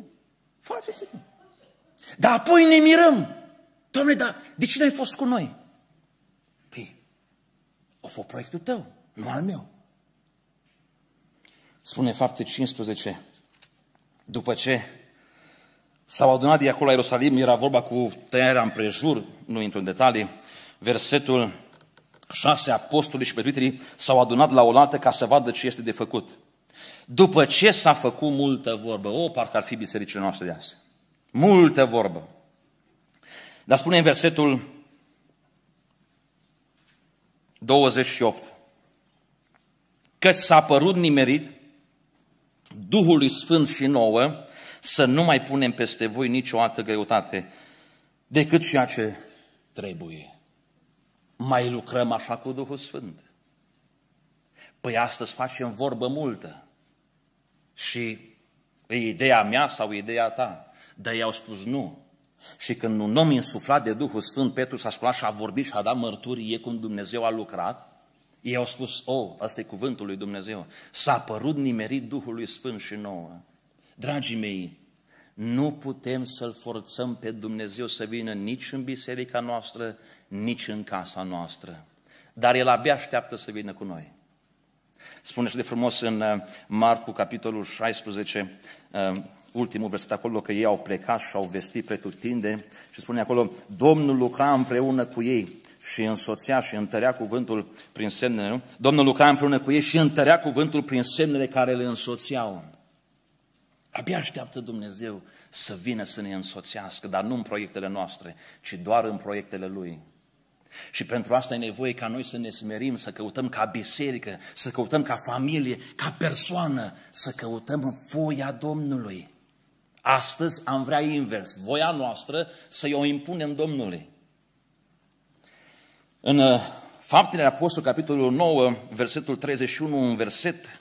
faceți-le. Dar apoi ne mirăm. Doamne, dar de cine ai fost cu noi? Păi, o fost proiectul tău, nu al meu. Spune fapte 15. După ce s-au adunat de acolo la Ierusalim, era vorba cu tăierea prejur, nu intru în detalii, versetul șase apostoli și petritrii s-au adunat la oaltă ca să vadă ce este de făcut. După ce s-a făcut multă vorbă, o, parcă ar fi bisericile noastre de azi. Multă vorbă. Dar spune în versetul 28, că s-a părut nimerit Duhului Sfânt și nouă să nu mai punem peste voi nicio altă greutate decât ceea ce trebuie mai lucrăm așa cu Duhul Sfânt? Păi astăzi facem vorbă multă și e ideea mea sau ideea ta, dar i-au spus nu. Și când un om insuflat de Duhul Sfânt, Petru s-a sculat și a vorbit și a dat mărturie cum Dumnezeu a lucrat, ei au spus, o, oh, asta e cuvântul lui Dumnezeu. S-a părut nimerit Duhului Sfânt și nouă. Dragii mei, nu putem să-L forțăm pe Dumnezeu să vină nici în biserica noastră, nici în casa noastră. Dar El abia așteaptă să vină cu noi. Spune și de frumos în uh, Marcu, capitolul 16, uh, ultimul verset acolo, că ei au plecat și au vestit pretutinde și spune acolo, Domnul lucra împreună cu ei și însoțea și întărea cuvântul prin semnele. Domnul lucra împreună cu ei și întărea cuvântul prin semnele care le însoțeau. Abia așteaptă Dumnezeu să vină să ne însoțească, dar nu în proiectele noastre, ci doar în proiectele Lui. Și pentru asta e nevoie ca noi să ne smerim, să căutăm ca biserică, să căutăm ca familie, ca persoană, să căutăm voia Domnului. Astăzi am vrea invers, voia noastră să-i o impunem Domnului. În uh, Faptele Apostol, capitolul 9, versetul 31, un verset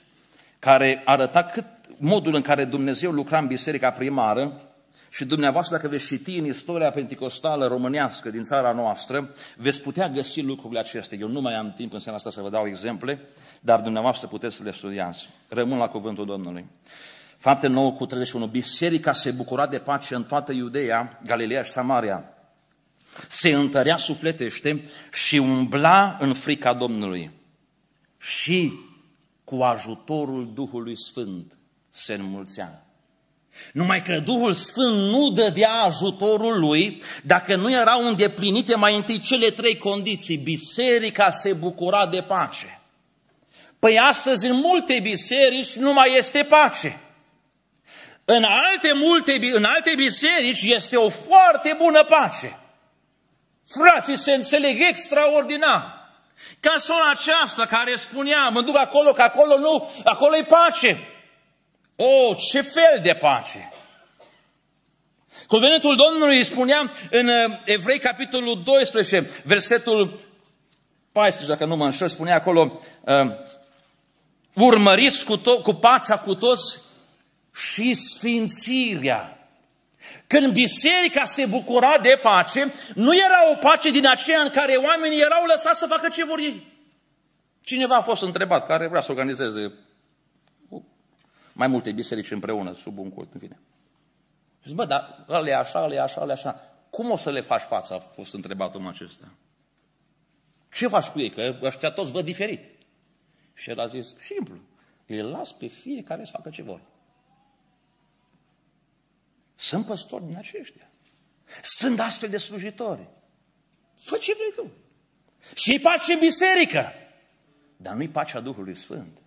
care arăta cât modul în care Dumnezeu lucra în biserica primară, și dumneavoastră, dacă veți citi în istoria pentecostală românească din țara noastră, veți putea găsi lucrurile acestea. Eu nu mai am timp în seara asta să vă dau exemple, dar dumneavoastră puteți să le studiați. Rămân la cuvântul Domnului. Fapte 9 cu 31. Biserica se bucura de pace în toată Iudeea, Galileea și Samaria. Se întărea sufletește și umbla în frica Domnului. Și cu ajutorul Duhului Sfânt se înmulțea. Numai că Duhul Sfânt nu dădea ajutorul lui dacă nu erau îndeplinite mai întâi cele trei condiții. Biserica se bucura de pace. Păi astăzi în multe biserici nu mai este pace. În alte, multe, în alte biserici este o foarte bună pace. Frații se înțeleg extraordinar. Ca sora aceasta care spunea, mă duc acolo, că acolo nu, acolo e pace. O, oh, ce fel de pace! Cuvântul Domnului îi spunea în uh, Evrei, capitolul 12, versetul 14, dacă nu mă înșel, spunea acolo, uh, urmăriți cu, to- cu pacea cu toți și sfințirea. Când biserica se bucura de pace, nu era o pace din aceea în care oamenii erau lăsați să facă ce vor ei. Cineva a fost întrebat, care vrea să organizeze mai multe biserici împreună, sub un cult, în fine. zic, bă, dar ăla e așa, ăla e așa, ăla e așa. Cum o să le faci față, a fost întrebat omul acesta. Ce faci cu ei? Că ăștia toți văd diferit. Și el a zis, simplu, îi las pe fiecare să facă ce vor. Sunt păstori din aceștia. Sunt astfel de slujitori. Fă ce vrei tu. Și îi pace biserică. Dar nu-i pacea Duhului Sfânt.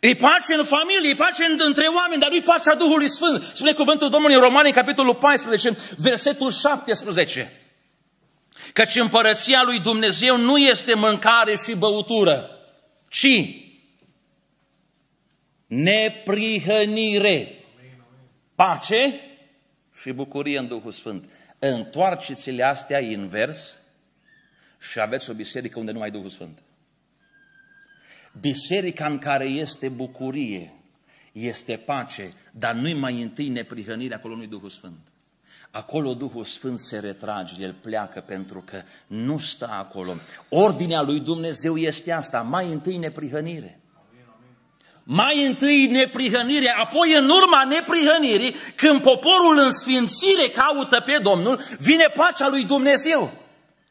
E pace în familie, e pace între oameni, dar nu-i pacea Duhului Sfânt. Spune cuvântul Domnului în Romani, capitolul 14, versetul 17. Căci împărăția lui Dumnezeu nu este mâncare și băutură, ci neprihănire, pace și bucurie în Duhul Sfânt. Întoarceți-le astea invers și aveți o biserică unde nu mai Duhul Sfânt. Biserica în care este bucurie, este pace, dar nu-i mai întâi neprihănirea colonului Duhul Sfânt. Acolo Duhul Sfânt se retrage, El pleacă pentru că nu stă acolo. Ordinea lui Dumnezeu este asta, mai întâi neprihănire. Mai întâi neprihănire, apoi în urma neprihănirii, când poporul în sfințire caută pe Domnul, vine pacea lui Dumnezeu.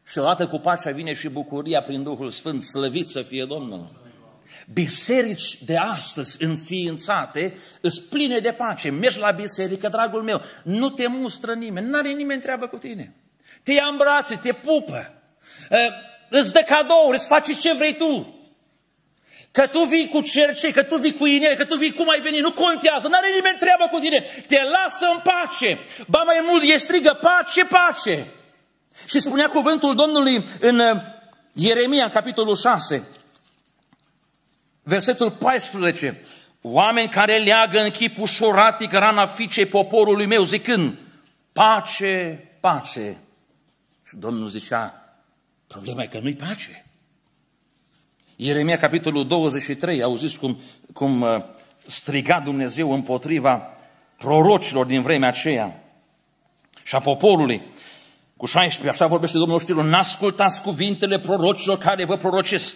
Și odată cu pacea vine și bucuria prin Duhul Sfânt, slăvit să fie Domnul. Biserici de astăzi înființate îs pline de pace. Mergi la biserică, dragul meu, nu te mustră nimeni, n-are nimeni treabă cu tine. Te ia în brațe, te pupă, eh, îți dă cadouri, îți face ce vrei tu. Că tu vii cu cercei, că tu vii cu inel, că tu vii cum ai venit, nu contează, n-are nimeni treabă cu tine. Te lasă în pace. Ba mai mult, e strigă pace, pace. Și spunea cuvântul Domnului în eh, Ieremia, în capitolul 6, Versetul 14. Oameni care leagă în chip ușoratic rana fiicei poporului meu, zicând, pace, pace. Și Domnul zicea, problema e că nu-i pace. Ieremia, capitolul 23, auziți cum, cum uh, striga Dumnezeu împotriva prorocilor din vremea aceea și a poporului. Cu 16, așa vorbește Domnul știrilor, n-ascultați cuvintele prorocilor care vă prorocesc.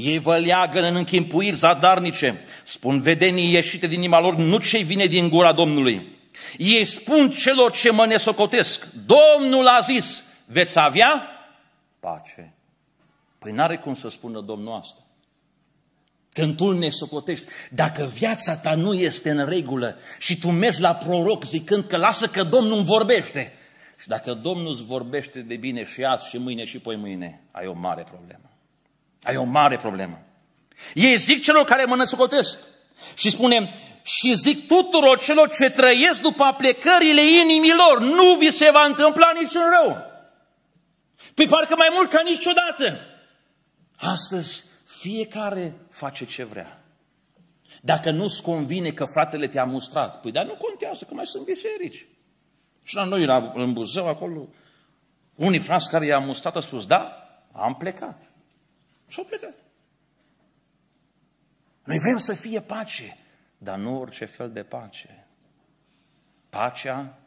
Ei vă leagă în închimpuiri zadarnice, spun vedenii ieșite din inima lor, nu ce vine din gura Domnului. Ei spun celor ce mă nesocotesc, Domnul a zis, veți avea pace. Păi n-are cum să spună Domnul asta. Când tu ne socotești, dacă viața ta nu este în regulă și tu mergi la proroc zicând că lasă că Domnul îmi vorbește, și dacă Domnul îți vorbește de bine și azi și mâine și poi mâine, ai o mare problemă. Ai o mare problemă. Ei zic celor care mă născotesc și spunem, și zic tuturor celor ce trăiesc după plecările inimilor, nu vi se va întâmpla niciun rău. Păi parcă mai mult ca niciodată. Astăzi fiecare face ce vrea. Dacă nu-ți convine că fratele te-a mustrat, păi dar nu contează, că mai sunt biserici. Și la noi, la, în Buzău, acolo, unii frați care i-a mustrat au spus, da, am plecat. Și-au plecat. Noi vrem să fie pace, dar nu orice fel de pace. Pacea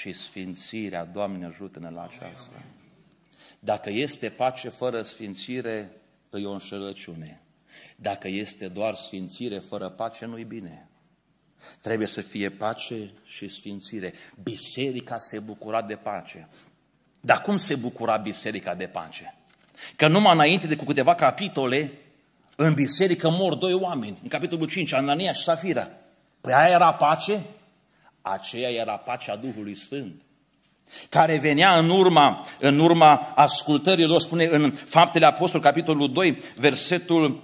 și sfințirea, Doamne ajută-ne la aceasta. Dacă este pace fără sfințire, e o înșelăciune. Dacă este doar sfințire fără pace, nu-i bine. Trebuie să fie pace și sfințire. Biserica se bucura de pace. Dar cum se bucura biserica de pace? Că numai înainte de cu câteva capitole, în biserică mor doi oameni. În capitolul 5, Anania și Safira. Păi aia era pace? Aceea era pacea Duhului Sfânt care venea în urma, în urma ascultării lor, spune în Faptele Apostol, capitolul 2, versetul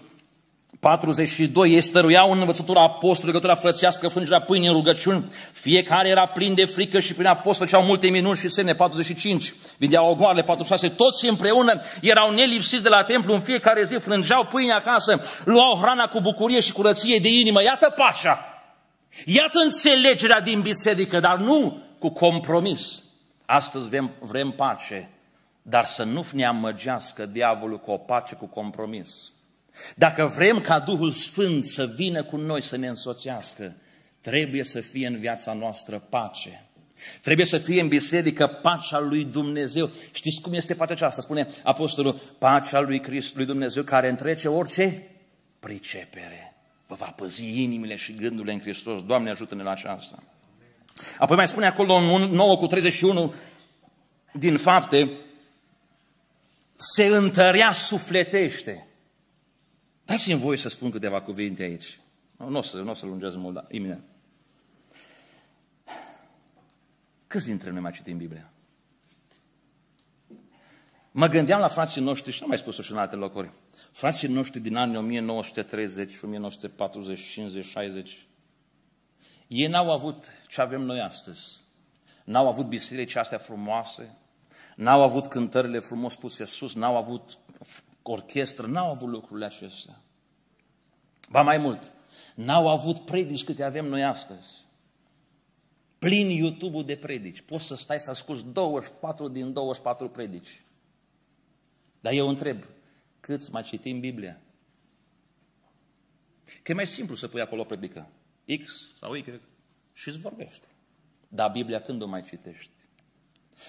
42, ei stăruiau în învățătura apostolului, legătura frățească, frângerea pâinii în rugăciuni. Fiecare era plin de frică și prin apostol făceau multe minuni și semne. 45, vindeau ogoarele. 46, toți împreună erau nelipsiți de la templu. În fiecare zi frângeau pâinea acasă, luau hrana cu bucurie și curăție de inimă. Iată pașa! Iată înțelegerea din biserică, dar nu cu compromis. Astăzi vrem, vrem pace, dar să nu ne amăgească diavolul cu o pace cu compromis dacă vrem ca Duhul Sfânt să vină cu noi să ne însoțească, trebuie să fie în viața noastră pace. Trebuie să fie în biserică pacea lui Dumnezeu. Știți cum este pacea aceasta? Spune apostolul, pacea lui Christ, lui Dumnezeu, care întrece orice pricepere. Vă va păzi inimile și gândurile în Hristos. Doamne, ajută-ne la aceasta. Apoi mai spune acolo în 9 cu 31 din fapte, se întărea sufletește. Dați-mi voi să spun câteva cuvinte aici. Nu o să, nu o să lungez mult, dar imediat. Câți dintre noi mai citim Biblia? Mă gândeam la frații noștri, și nu am mai spus-o și în alte locuri, frații noștri din anii 1930, 1940, 50, 60, ei n-au avut ce avem noi astăzi. N-au avut biserici astea frumoase, n-au avut cântările frumos puse sus, n-au avut orchestră, n-au avut lucrurile acestea. Ba mai mult, n-au avut predici câte avem noi astăzi. Plin YouTube-ul de predici. Poți să stai să asculti 24 din 24 predici. Dar eu întreb, câți mai citim Biblia? Că e mai simplu să pui acolo predică. X sau Y. Și îți vorbește. Dar Biblia când o mai citești?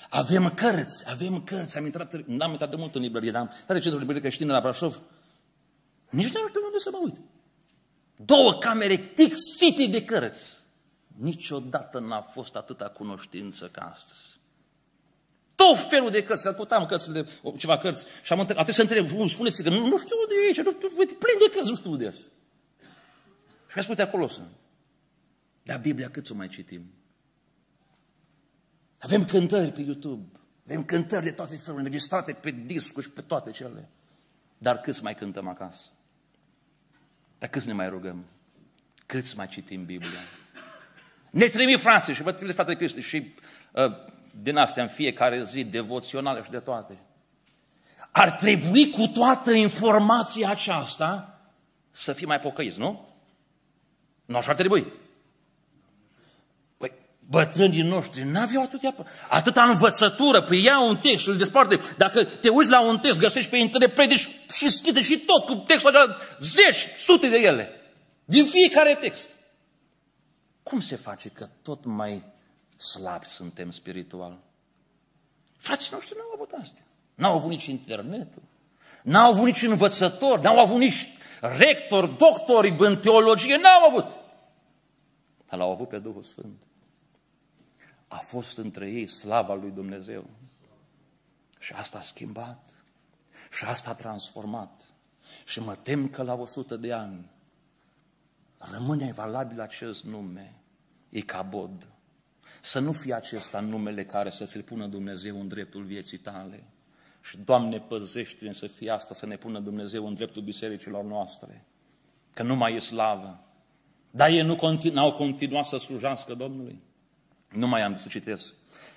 Avem cărți, avem cărți. Am intrat, n-am intrat de mult în librărie, dar am intrat de centrul librărie creștină la Brașov. Nici nu știu unde să mă uit. Două camere tixite de cărți. Niciodată n-a fost atâta cunoștință ca astăzi. Tot felul de cărți, să căutam cărțile, ceva cărți și am întrebat, să întreb, um, spuneți că nu, nu știu de aici, nu, plin de cărți, nu știu de aici. Și mi-a spus acolo să. Dar Biblia cât o mai citim? Avem cântări pe YouTube, avem cântări de toate felurile, înregistrate pe discuri și pe toate cele. Dar câți mai cântăm acasă? Dar câți ne mai rugăm? Câți mai citim Biblia? Ne trimit frații și vă trimit de Cristi și uh, din astea în fiecare zi, devoționale și de toate. Ar trebui cu toată informația aceasta să fii mai pocăiți, nu? Nu așa ar trebui bătrânii noștri n-aveau atâtea, atâta învățătură, pe păi ea un text și îl desparte. Dacă te uiți la un text, găsești pe internet predici și schițe și tot cu textul acela, zeci, sute de ele, din fiecare text. Cum se face că tot mai slabi suntem spiritual? Frații noștri n-au avut astea. N-au avut nici internetul, n-au avut nici învățător, n-au avut nici rector, doctori în teologie, n-au avut. Dar l-au avut pe Duhul Sfânt a fost între ei slava lui Dumnezeu. Și asta a schimbat. Și asta a transformat. Și mă tem că la 100 de ani rămâne valabil acest nume, Icabod. Să nu fie acesta numele care să ți-l pună Dumnezeu în dreptul vieții tale. Și, Doamne, păzește să fie asta, să ne pună Dumnezeu în dreptul bisericilor noastre. Că nu mai e slavă. Dar ei nu continu- au continuat să slujească Domnului. Nu mai am să citesc.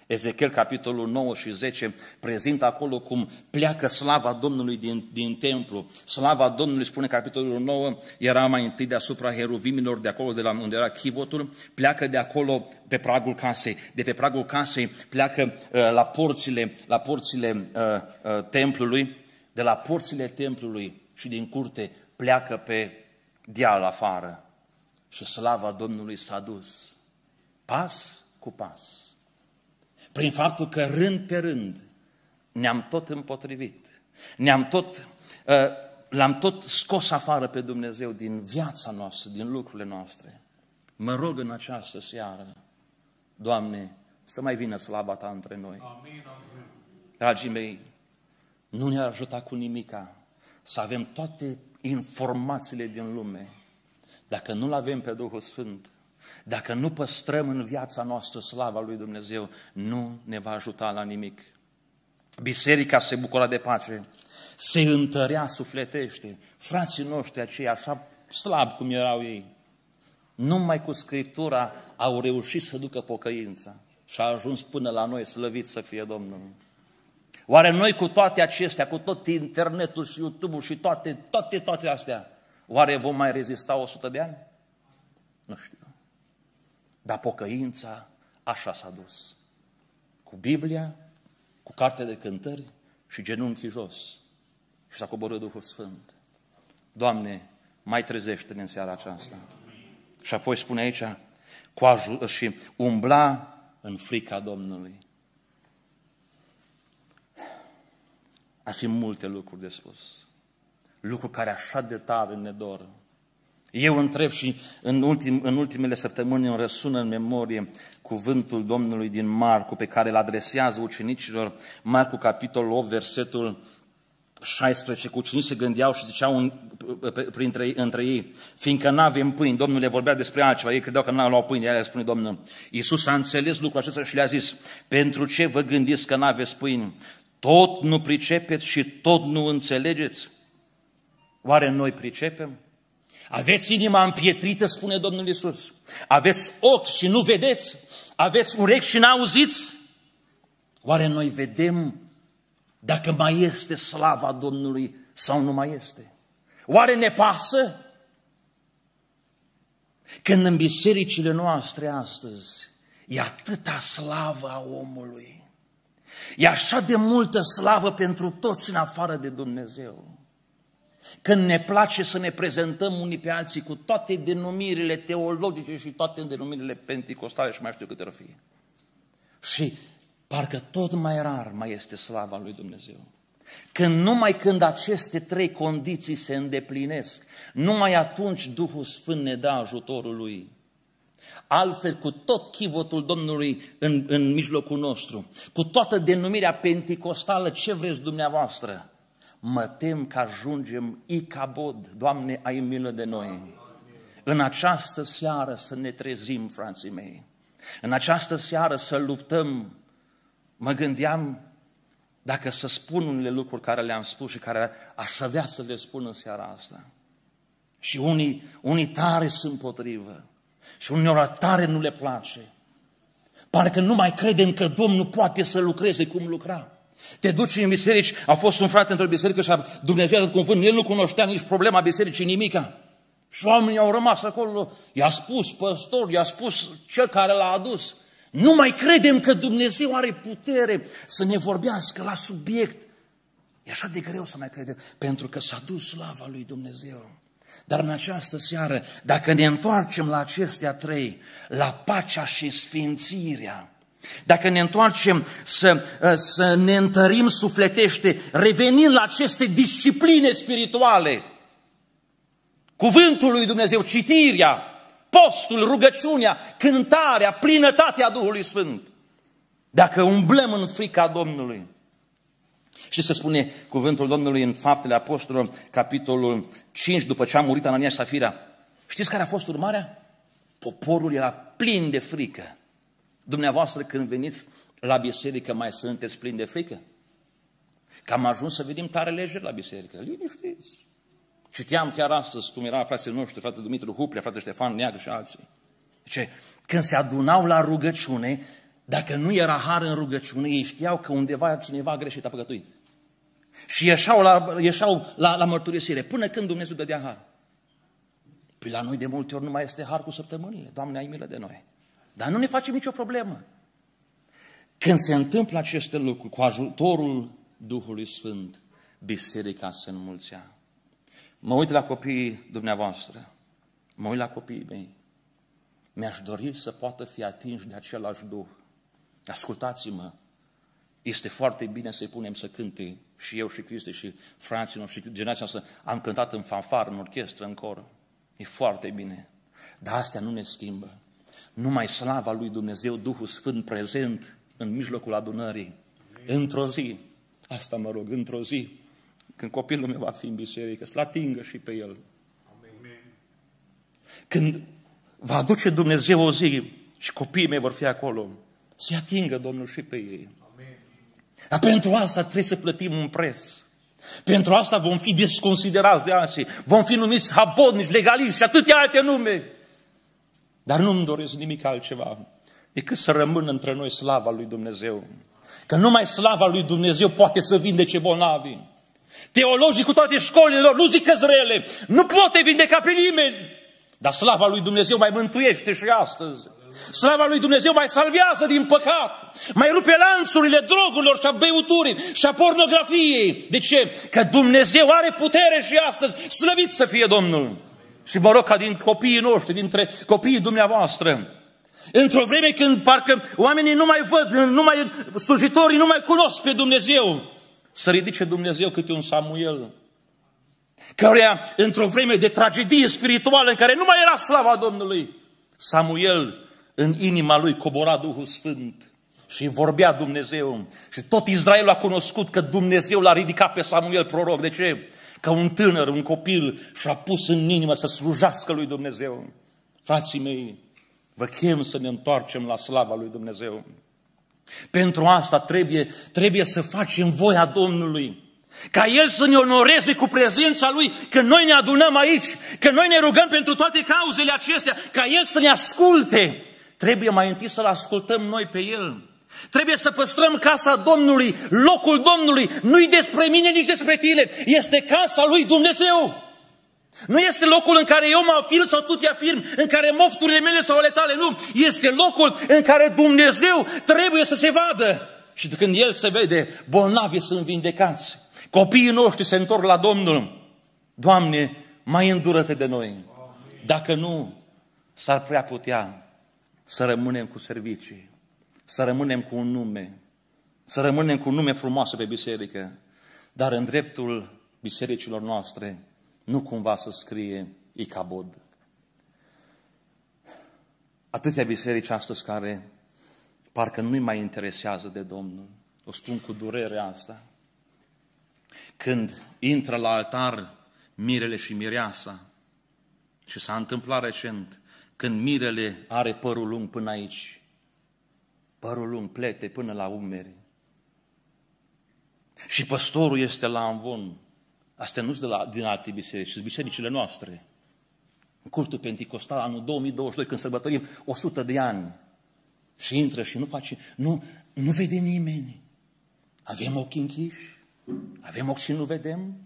Ezechiel, capitolul 9 și 10, prezintă acolo cum pleacă slava Domnului din, din templu. Slava Domnului, spune capitolul 9, era mai întâi deasupra heruvimilor, de acolo de la unde era chivotul, pleacă de acolo pe pragul casei. De pe pragul casei pleacă uh, la porțile, la porțile uh, uh, templului, de la porțile templului și din curte pleacă pe deal afară. Și slava Domnului s-a dus. Pas cu pas. Prin faptul că rând pe rând ne-am tot împotrivit, ne-am tot, uh, l-am tot scos afară pe Dumnezeu din viața noastră, din lucrurile noastre. Mă rog în această seară, Doamne, să mai vină slava Ta între noi. Dragii mei, nu ne-ar ajuta cu nimica să avem toate informațiile din lume. Dacă nu-L avem pe Duhul Sfânt, dacă nu păstrăm în viața noastră slava lui Dumnezeu, nu ne va ajuta la nimic. Biserica se bucura de pace, se întărea sufletește. Frații noștri aceia, așa slab cum erau ei, numai cu Scriptura au reușit să ducă pocăința și a ajuns până la noi, slăvit să fie Domnul. Oare noi cu toate acestea, cu tot internetul și YouTube-ul și toate, toate, toate astea, oare vom mai rezista 100 de ani? Nu știu. Dar pocăința așa s-a dus. Cu Biblia, cu carte de cântări și genunchii jos. Și s-a coborât Duhul Sfânt. Doamne, mai trezește-ne în seara aceasta. Și apoi spune aici, cu aj- și umbla în frica Domnului. Ar fi multe lucruri de spus. Lucruri care așa de tare ne doră. Eu întreb și în, ultim, în ultimele săptămâni îmi răsună în memorie cuvântul Domnului din Marcu pe care îl adresează ucenicilor, Marcu capitolul 8, versetul 16, cu ucenici se gândeau și ziceau un, printre, între ei, fiindcă nu avem pâini, Domnul le vorbea despre altceva, ei credeau că nu au luat pâine, aia spune Domnul. Iisus a înțeles lucrul acesta și le-a zis, pentru ce vă gândiți că nu aveți pâini? Tot nu pricepeți și tot nu înțelegeți? Oare noi pricepem? Aveți inima împietrită, spune Domnul Isus. Aveți ochi și nu vedeți. Aveți urechi și n-auziți. Oare noi vedem dacă mai este slava Domnului sau nu mai este? Oare ne pasă? Când în bisericile noastre astăzi e atâta slavă a omului, e așa de multă slavă pentru toți în afară de Dumnezeu, când ne place să ne prezentăm unii pe alții cu toate denumirile teologice și toate denumirile penticostale și mai știu câte ar fi. Și parcă tot mai rar mai este slava lui Dumnezeu. Când numai când aceste trei condiții se îndeplinesc, numai atunci Duhul Sfânt ne dă ajutorul lui. Altfel, cu tot chivotul Domnului în, în mijlocul nostru, cu toată denumirea penticostală, ce vreți dumneavoastră? mă tem că ajungem icabod, Doamne, ai milă de noi. În această seară să ne trezim, frații mei. În această seară să luptăm. Mă gândeam dacă să spun unele lucruri care le-am spus și care aș avea să le spun în seara asta. Și unii, unii tare sunt potrivă. Și unii tare nu le place. Parcă nu mai credem că Domnul poate să lucreze cum lucra. Te duci în biserici, a fost un frate într-o biserică și a Dumnezeu a cuvânt, el nu cunoștea nici problema bisericii, nimica. Și oamenii au rămas acolo, i-a spus păstor, i-a spus cel care l-a adus. Nu mai credem că Dumnezeu are putere să ne vorbească la subiect. E așa de greu să mai credem, pentru că s-a dus slava lui Dumnezeu. Dar în această seară, dacă ne întoarcem la acestea trei, la pacea și sfințirea, dacă ne întoarcem să, ă, să ne întărim sufletește, revenind la aceste discipline spirituale, cuvântul lui Dumnezeu, citirea, postul, rugăciunea, cântarea, plinătatea Duhului Sfânt, dacă umblăm în frica Domnului, și se spune cuvântul Domnului în Faptele Apostolilor, capitolul 5, după ce a murit Anania și Safira. Știți care a fost urmarea? Poporul era plin de frică. Dumneavoastră când veniți la biserică mai sunteți plini de frică? Că am ajuns să vedem tare lejer la biserică. Liniștiți! Citeam chiar astăzi cum era fratele noștri, frate Dumitru Huplea, frate Ștefan Neagă și alții. Deci, când se adunau la rugăciune, dacă nu era har în rugăciune, ei știau că undeva cineva a greșit, a păcătuit. Și ieșeau la, ieșau la, la mărturisire, până când Dumnezeu dădea har. Păi la noi de multe ori nu mai este har cu săptămânile. Doamne, ai milă de noi. Dar nu ne facem nicio problemă. Când se întâmplă aceste lucruri, cu ajutorul Duhului Sfânt, biserica se înmulțea. Mă uit la copiii dumneavoastră, mă uit la copiii mei. Mi-aș dori să poată fi atinși de același Duh. Ascultați-mă, este foarte bine să-i punem să cânte și eu și Cristi și frații noștri și generația noastră. Am cântat în fanfar, în orchestră, în cor. E foarte bine. Dar astea nu ne schimbă numai slava lui Dumnezeu, Duhul Sfânt prezent în mijlocul adunării. Într-o zi, asta mă rog, într-o zi, când copilul meu va fi în biserică, să-l atingă și pe el. Amen. Când va aduce Dumnezeu o zi și copiii mei vor fi acolo, să atingă Domnul și pe ei. Amen. Dar pentru asta trebuie să plătim un preț. Pentru asta vom fi desconsiderați de alții. Vom fi numiți habodnici, legaliști și atâtea alte nume. Dar nu-mi doresc nimic altceva decât să rămână între noi slava lui Dumnezeu. Că numai slava lui Dumnezeu poate să vindece bolnavi. Teologii cu toate școlile lor nu zic rele, nu poate vindeca pe nimeni. Dar slava lui Dumnezeu mai mântuiește și astăzi. Slava lui Dumnezeu mai salvează din păcat, mai rupe lanțurile drogurilor și a băuturii și a pornografiei. De ce? Că Dumnezeu are putere și astăzi. Slăvit să fie Domnul! Și mă rog ca din copiii noștri, dintre copiii dumneavoastră, într-o vreme când parcă oamenii nu mai văd, nu mai, slujitorii nu mai cunosc pe Dumnezeu, să ridice Dumnezeu câte un Samuel, căruia într-o vreme de tragedie spirituală în care nu mai era slava Domnului, Samuel în inima lui cobora Duhul Sfânt și vorbea Dumnezeu. Și tot Israelul a cunoscut că Dumnezeu l-a ridicat pe Samuel proroc. De ce? ca un tânăr, un copil, și-a pus în inimă să slujească lui Dumnezeu. Frații mei, vă chem să ne întoarcem la slava lui Dumnezeu. Pentru asta trebuie, trebuie să facem voia Domnului. Ca El să ne onoreze cu prezența Lui, că noi ne adunăm aici, că noi ne rugăm pentru toate cauzele acestea, ca El să ne asculte. Trebuie mai întâi să-L ascultăm noi pe El. Trebuie să păstrăm casa Domnului, locul Domnului. Nu-i despre mine, nici despre tine. Este casa lui Dumnezeu. Nu este locul în care eu mă afirm sau tu te afirm, în care mofturile mele sau ale tale, nu. Este locul în care Dumnezeu trebuie să se vadă. Și când El se vede, bolnavii sunt vindecați. Copiii noștri se întorc la Domnul. Doamne, mai îndură de noi. Dacă nu, s-ar prea putea să rămânem cu servicii să rămânem cu un nume, să rămânem cu un nume frumoasă pe biserică, dar în dreptul bisericilor noastre nu cumva să scrie Icabod. Atâtea biserici astăzi care parcă nu-i mai interesează de Domnul. O spun cu durere asta. Când intră la altar mirele și mireasa, și s-a întâmplat recent, când mirele are părul lung până aici, părul lung plete până la umeri. Și păstorul este la amvon. Asta nu de la, din alte biserici, sunt bisericile noastre. În cultul pentecostal, anul 2022, când sărbătorim 100 de ani, și intră și nu face, nu, nu vede nimeni. Avem ochi închiși, avem ochi și nu vedem,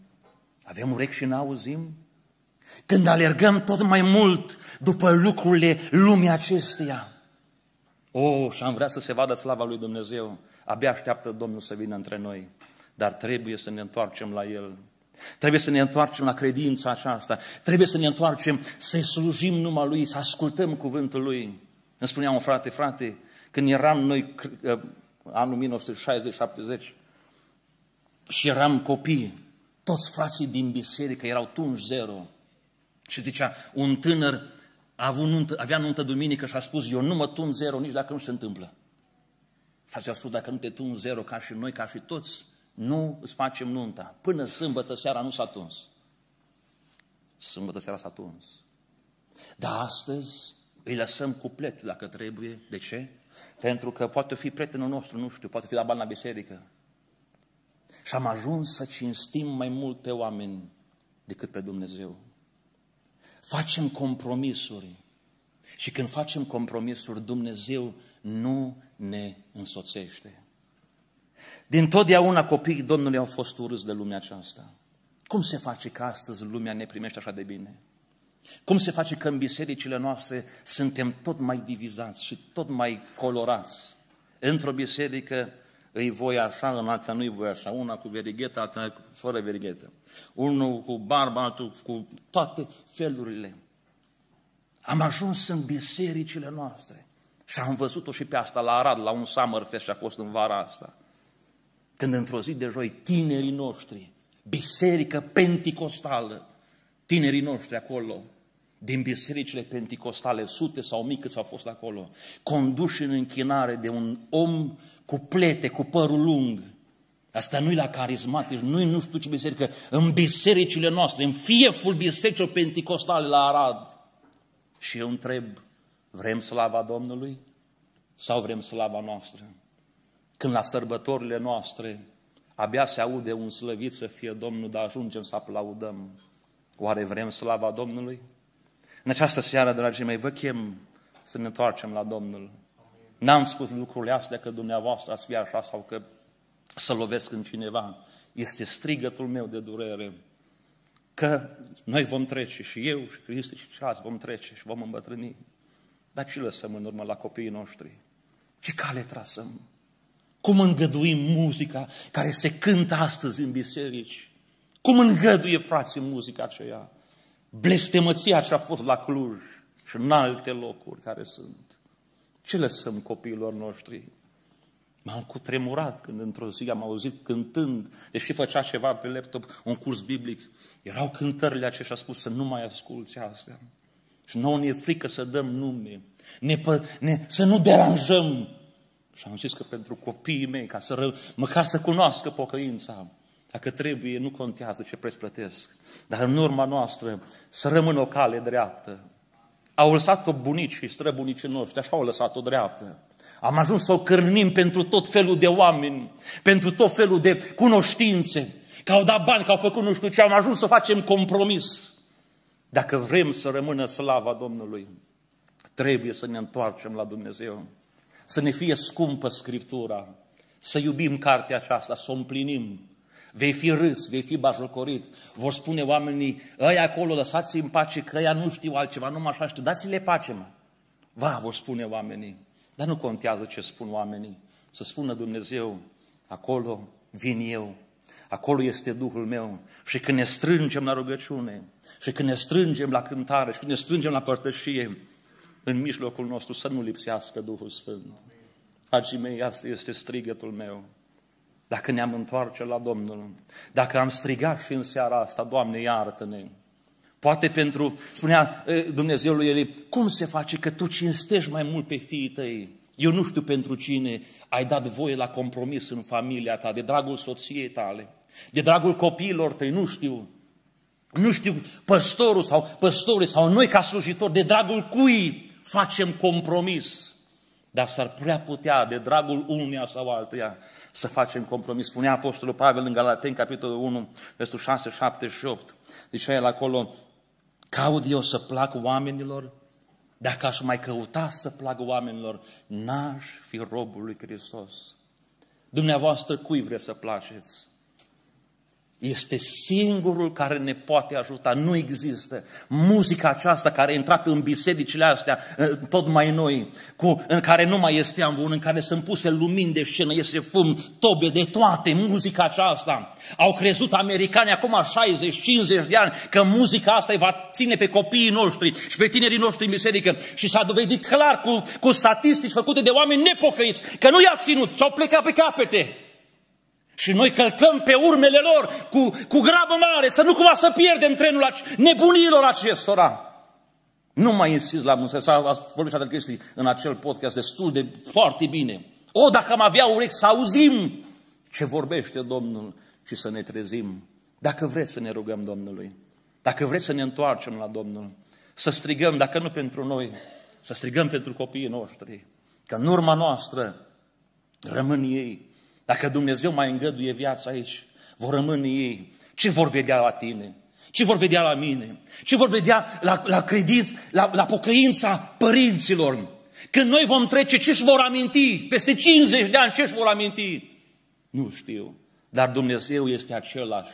avem urechi și nu auzim. Când alergăm tot mai mult după lucrurile lumii acesteia, Oh, și am vrea să se vadă slava lui Dumnezeu. Abia așteaptă Domnul să vină între noi. Dar trebuie să ne întoarcem la El. Trebuie să ne întoarcem la credința aceasta. Trebuie să ne întoarcem să slujim numai Lui, să ascultăm cuvântul Lui. Îmi spunea un frate, frate, când eram noi, ă, anul 1960-70, și eram copii, toți frații din biserică erau tunși zero. Și zicea, un tânăr a avut nuntă, avea nuntă duminică și a spus, eu nu mă tun zero nici dacă nu se întâmplă. Și a spus, dacă nu te tun zero ca și noi, ca și toți, nu îți facem nunta. Până sâmbătă seara nu s-a tuns. Sâmbătă seara s-a tuns. Dar astăzi îi lăsăm cuplet dacă trebuie. De ce? Pentru că poate fi prietenul nostru, nu știu, poate fi la bani la biserică. Și am ajuns să cinstim mai mult pe oameni decât pe Dumnezeu. Facem compromisuri. Și când facem compromisuri, Dumnezeu nu ne însoțește. Din totdeauna copiii Domnului au fost urâți de lumea aceasta. Cum se face că astăzi lumea ne primește așa de bine? Cum se face că în bisericile noastre suntem tot mai divizați și tot mai colorați? Într-o biserică îi voi așa, în alta nu-i voi așa. Una cu verighetă, alta fără verighetă. Unul cu barba, altul cu toate felurile. Am ajuns în bisericile noastre. Și am văzut-o și pe asta la Arad, la un fest și a fost în vara asta. Când într-o zi de joi, tinerii noștri, biserică penticostală, tinerii noștri acolo, din bisericile penticostale, sute sau mii s-au fost acolo, conduși în închinare de un om cu plete, cu părul lung. Asta nu-i la carismatici, deci nu-i nu știu ce biserică. În bisericile noastre, în fieful bisericilor pentecostale la Arad. Și eu întreb, vrem slava Domnului sau vrem slava noastră? Când la sărbătorile noastre abia se aude un slăvit să fie Domnul, dar ajungem să aplaudăm. Oare vrem slava Domnului? În această seară, dragii mei, vă chem să ne întoarcem la Domnul. N-am spus lucrurile astea că dumneavoastră ați fi așa sau că să lovesc în cineva. Este strigătul meu de durere că noi vom trece și eu și Cristi și ceas vom trece și vom îmbătrâni. Dar ce lăsăm în urmă la copiii noștri? Ce cale trasăm? Cum îngăduim muzica care se cântă astăzi în biserici? Cum îngăduie, frații, muzica aceea? Blestemăția ce a fost la Cluj și în alte locuri care sunt. Ce lăsăm copiilor noștri? M-am cutremurat când într-o zi am auzit cântând, deși făcea ceva pe laptop, un curs biblic. Erau cântările aceștia, a spus să nu mai asculți astea. Și nouă ne e frică să dăm nume, ne, ne, să nu deranjăm. Și am zis că pentru copiii mei, ca să ră, măcar să cunoască pocăința, dacă trebuie, nu contează ce preț plătesc, dar în urma noastră să rămână o cale dreaptă. Au lăsat-o bunici și străbunicii noștri, așa au lăsat-o dreaptă. Am ajuns să o cărnim pentru tot felul de oameni, pentru tot felul de cunoștințe, că au dat bani, că au făcut nu știu ce, am ajuns să facem compromis. Dacă vrem să rămână slava Domnului, trebuie să ne întoarcem la Dumnezeu, să ne fie scumpă Scriptura, să iubim cartea aceasta, să o împlinim, Vei fi râs, vei fi bajocorit, vor spune oamenii, ăi acolo lăsați-i în pace, că ea nu știu altceva, mă așa știu, dați-le pace, mă. Va, vor spune oamenii, dar nu contează ce spun oamenii, să spună Dumnezeu, acolo vin eu, acolo este Duhul meu și când ne strângem la rugăciune și când ne strângem la cântare și când ne strângem la părtășie, în mijlocul nostru să nu lipsească Duhul Sfânt. Agii mei, asta este strigătul meu dacă ne-am întoarce la Domnul, dacă am strigat și în seara asta, Doamne, iartă-ne. Poate pentru, spunea Dumnezeu lui Eli, cum se face că tu cinstești mai mult pe fiii tăi? Eu nu știu pentru cine ai dat voie la compromis în familia ta, de dragul soției tale, de dragul copiilor tăi, nu știu. Nu știu păstorul sau păstorii sau noi ca slujitori, de dragul cui facem compromis. Dar s-ar prea putea, de dragul unuia sau altuia, să facem compromis. Spunea Apostolul Pavel în Galaten, capitolul 1, versetul 6, 7 și 8. Deci el acolo, caut eu să plac oamenilor, dacă aș mai căuta să plac oamenilor, n-aș fi robul lui Hristos. Dumneavoastră cui vreți să placeți? Este singurul care ne poate ajuta. Nu există muzica aceasta care a intrat în bisericile astea, tot mai noi, cu, în care nu mai este amvun, în care sunt puse lumini de scenă, iese fum, tobe de toate, muzica aceasta. Au crezut americani acum 60-50 de ani că muzica asta îi va ține pe copiii noștri și pe tinerii noștri în biserică. Și s-a dovedit clar cu, cu statistici făcute de oameni nepocăiți că nu i-a ținut, ci au plecat pe capete. Și noi călcăm pe urmele lor cu, cu grabă mare, să nu cumva să pierdem trenul ac- nebunilor acestora. Nu mai insist la museu, s-a vorbit și chestii în acel podcast destul de foarte bine. O, dacă am avea urechi să auzim ce vorbește Domnul și să ne trezim. Dacă vreți să ne rugăm Domnului, dacă vreți să ne întoarcem la Domnul, să strigăm, dacă nu pentru noi, să strigăm pentru copiii noștri, că în urma noastră rămân ei dacă Dumnezeu mai îngăduie viața aici, vor rămâne ei. Ce vor vedea la tine? Ce vor vedea la mine? Ce vor vedea la, la credință, la, la pocăința părinților? Când noi vom trece, ce își vor aminti? Peste 50 de ani, ce își vor aminti? Nu știu. Dar Dumnezeu este același.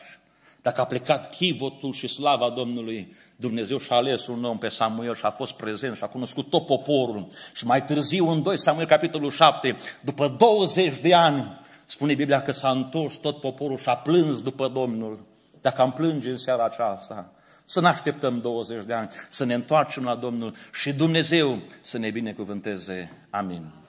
Dacă a plecat chivotul și slava Domnului, Dumnezeu și-a ales un om pe Samuel și a fost prezent și a cunoscut tot poporul. Și mai târziu, în 2 Samuel, capitolul 7, după 20 de ani, Spune Biblia că s-a întors tot poporul și a plâns după Domnul. Dacă am plânge în seara aceasta, să ne așteptăm 20 de ani, să ne întoarcem la Domnul și Dumnezeu să ne binecuvânteze. Amin.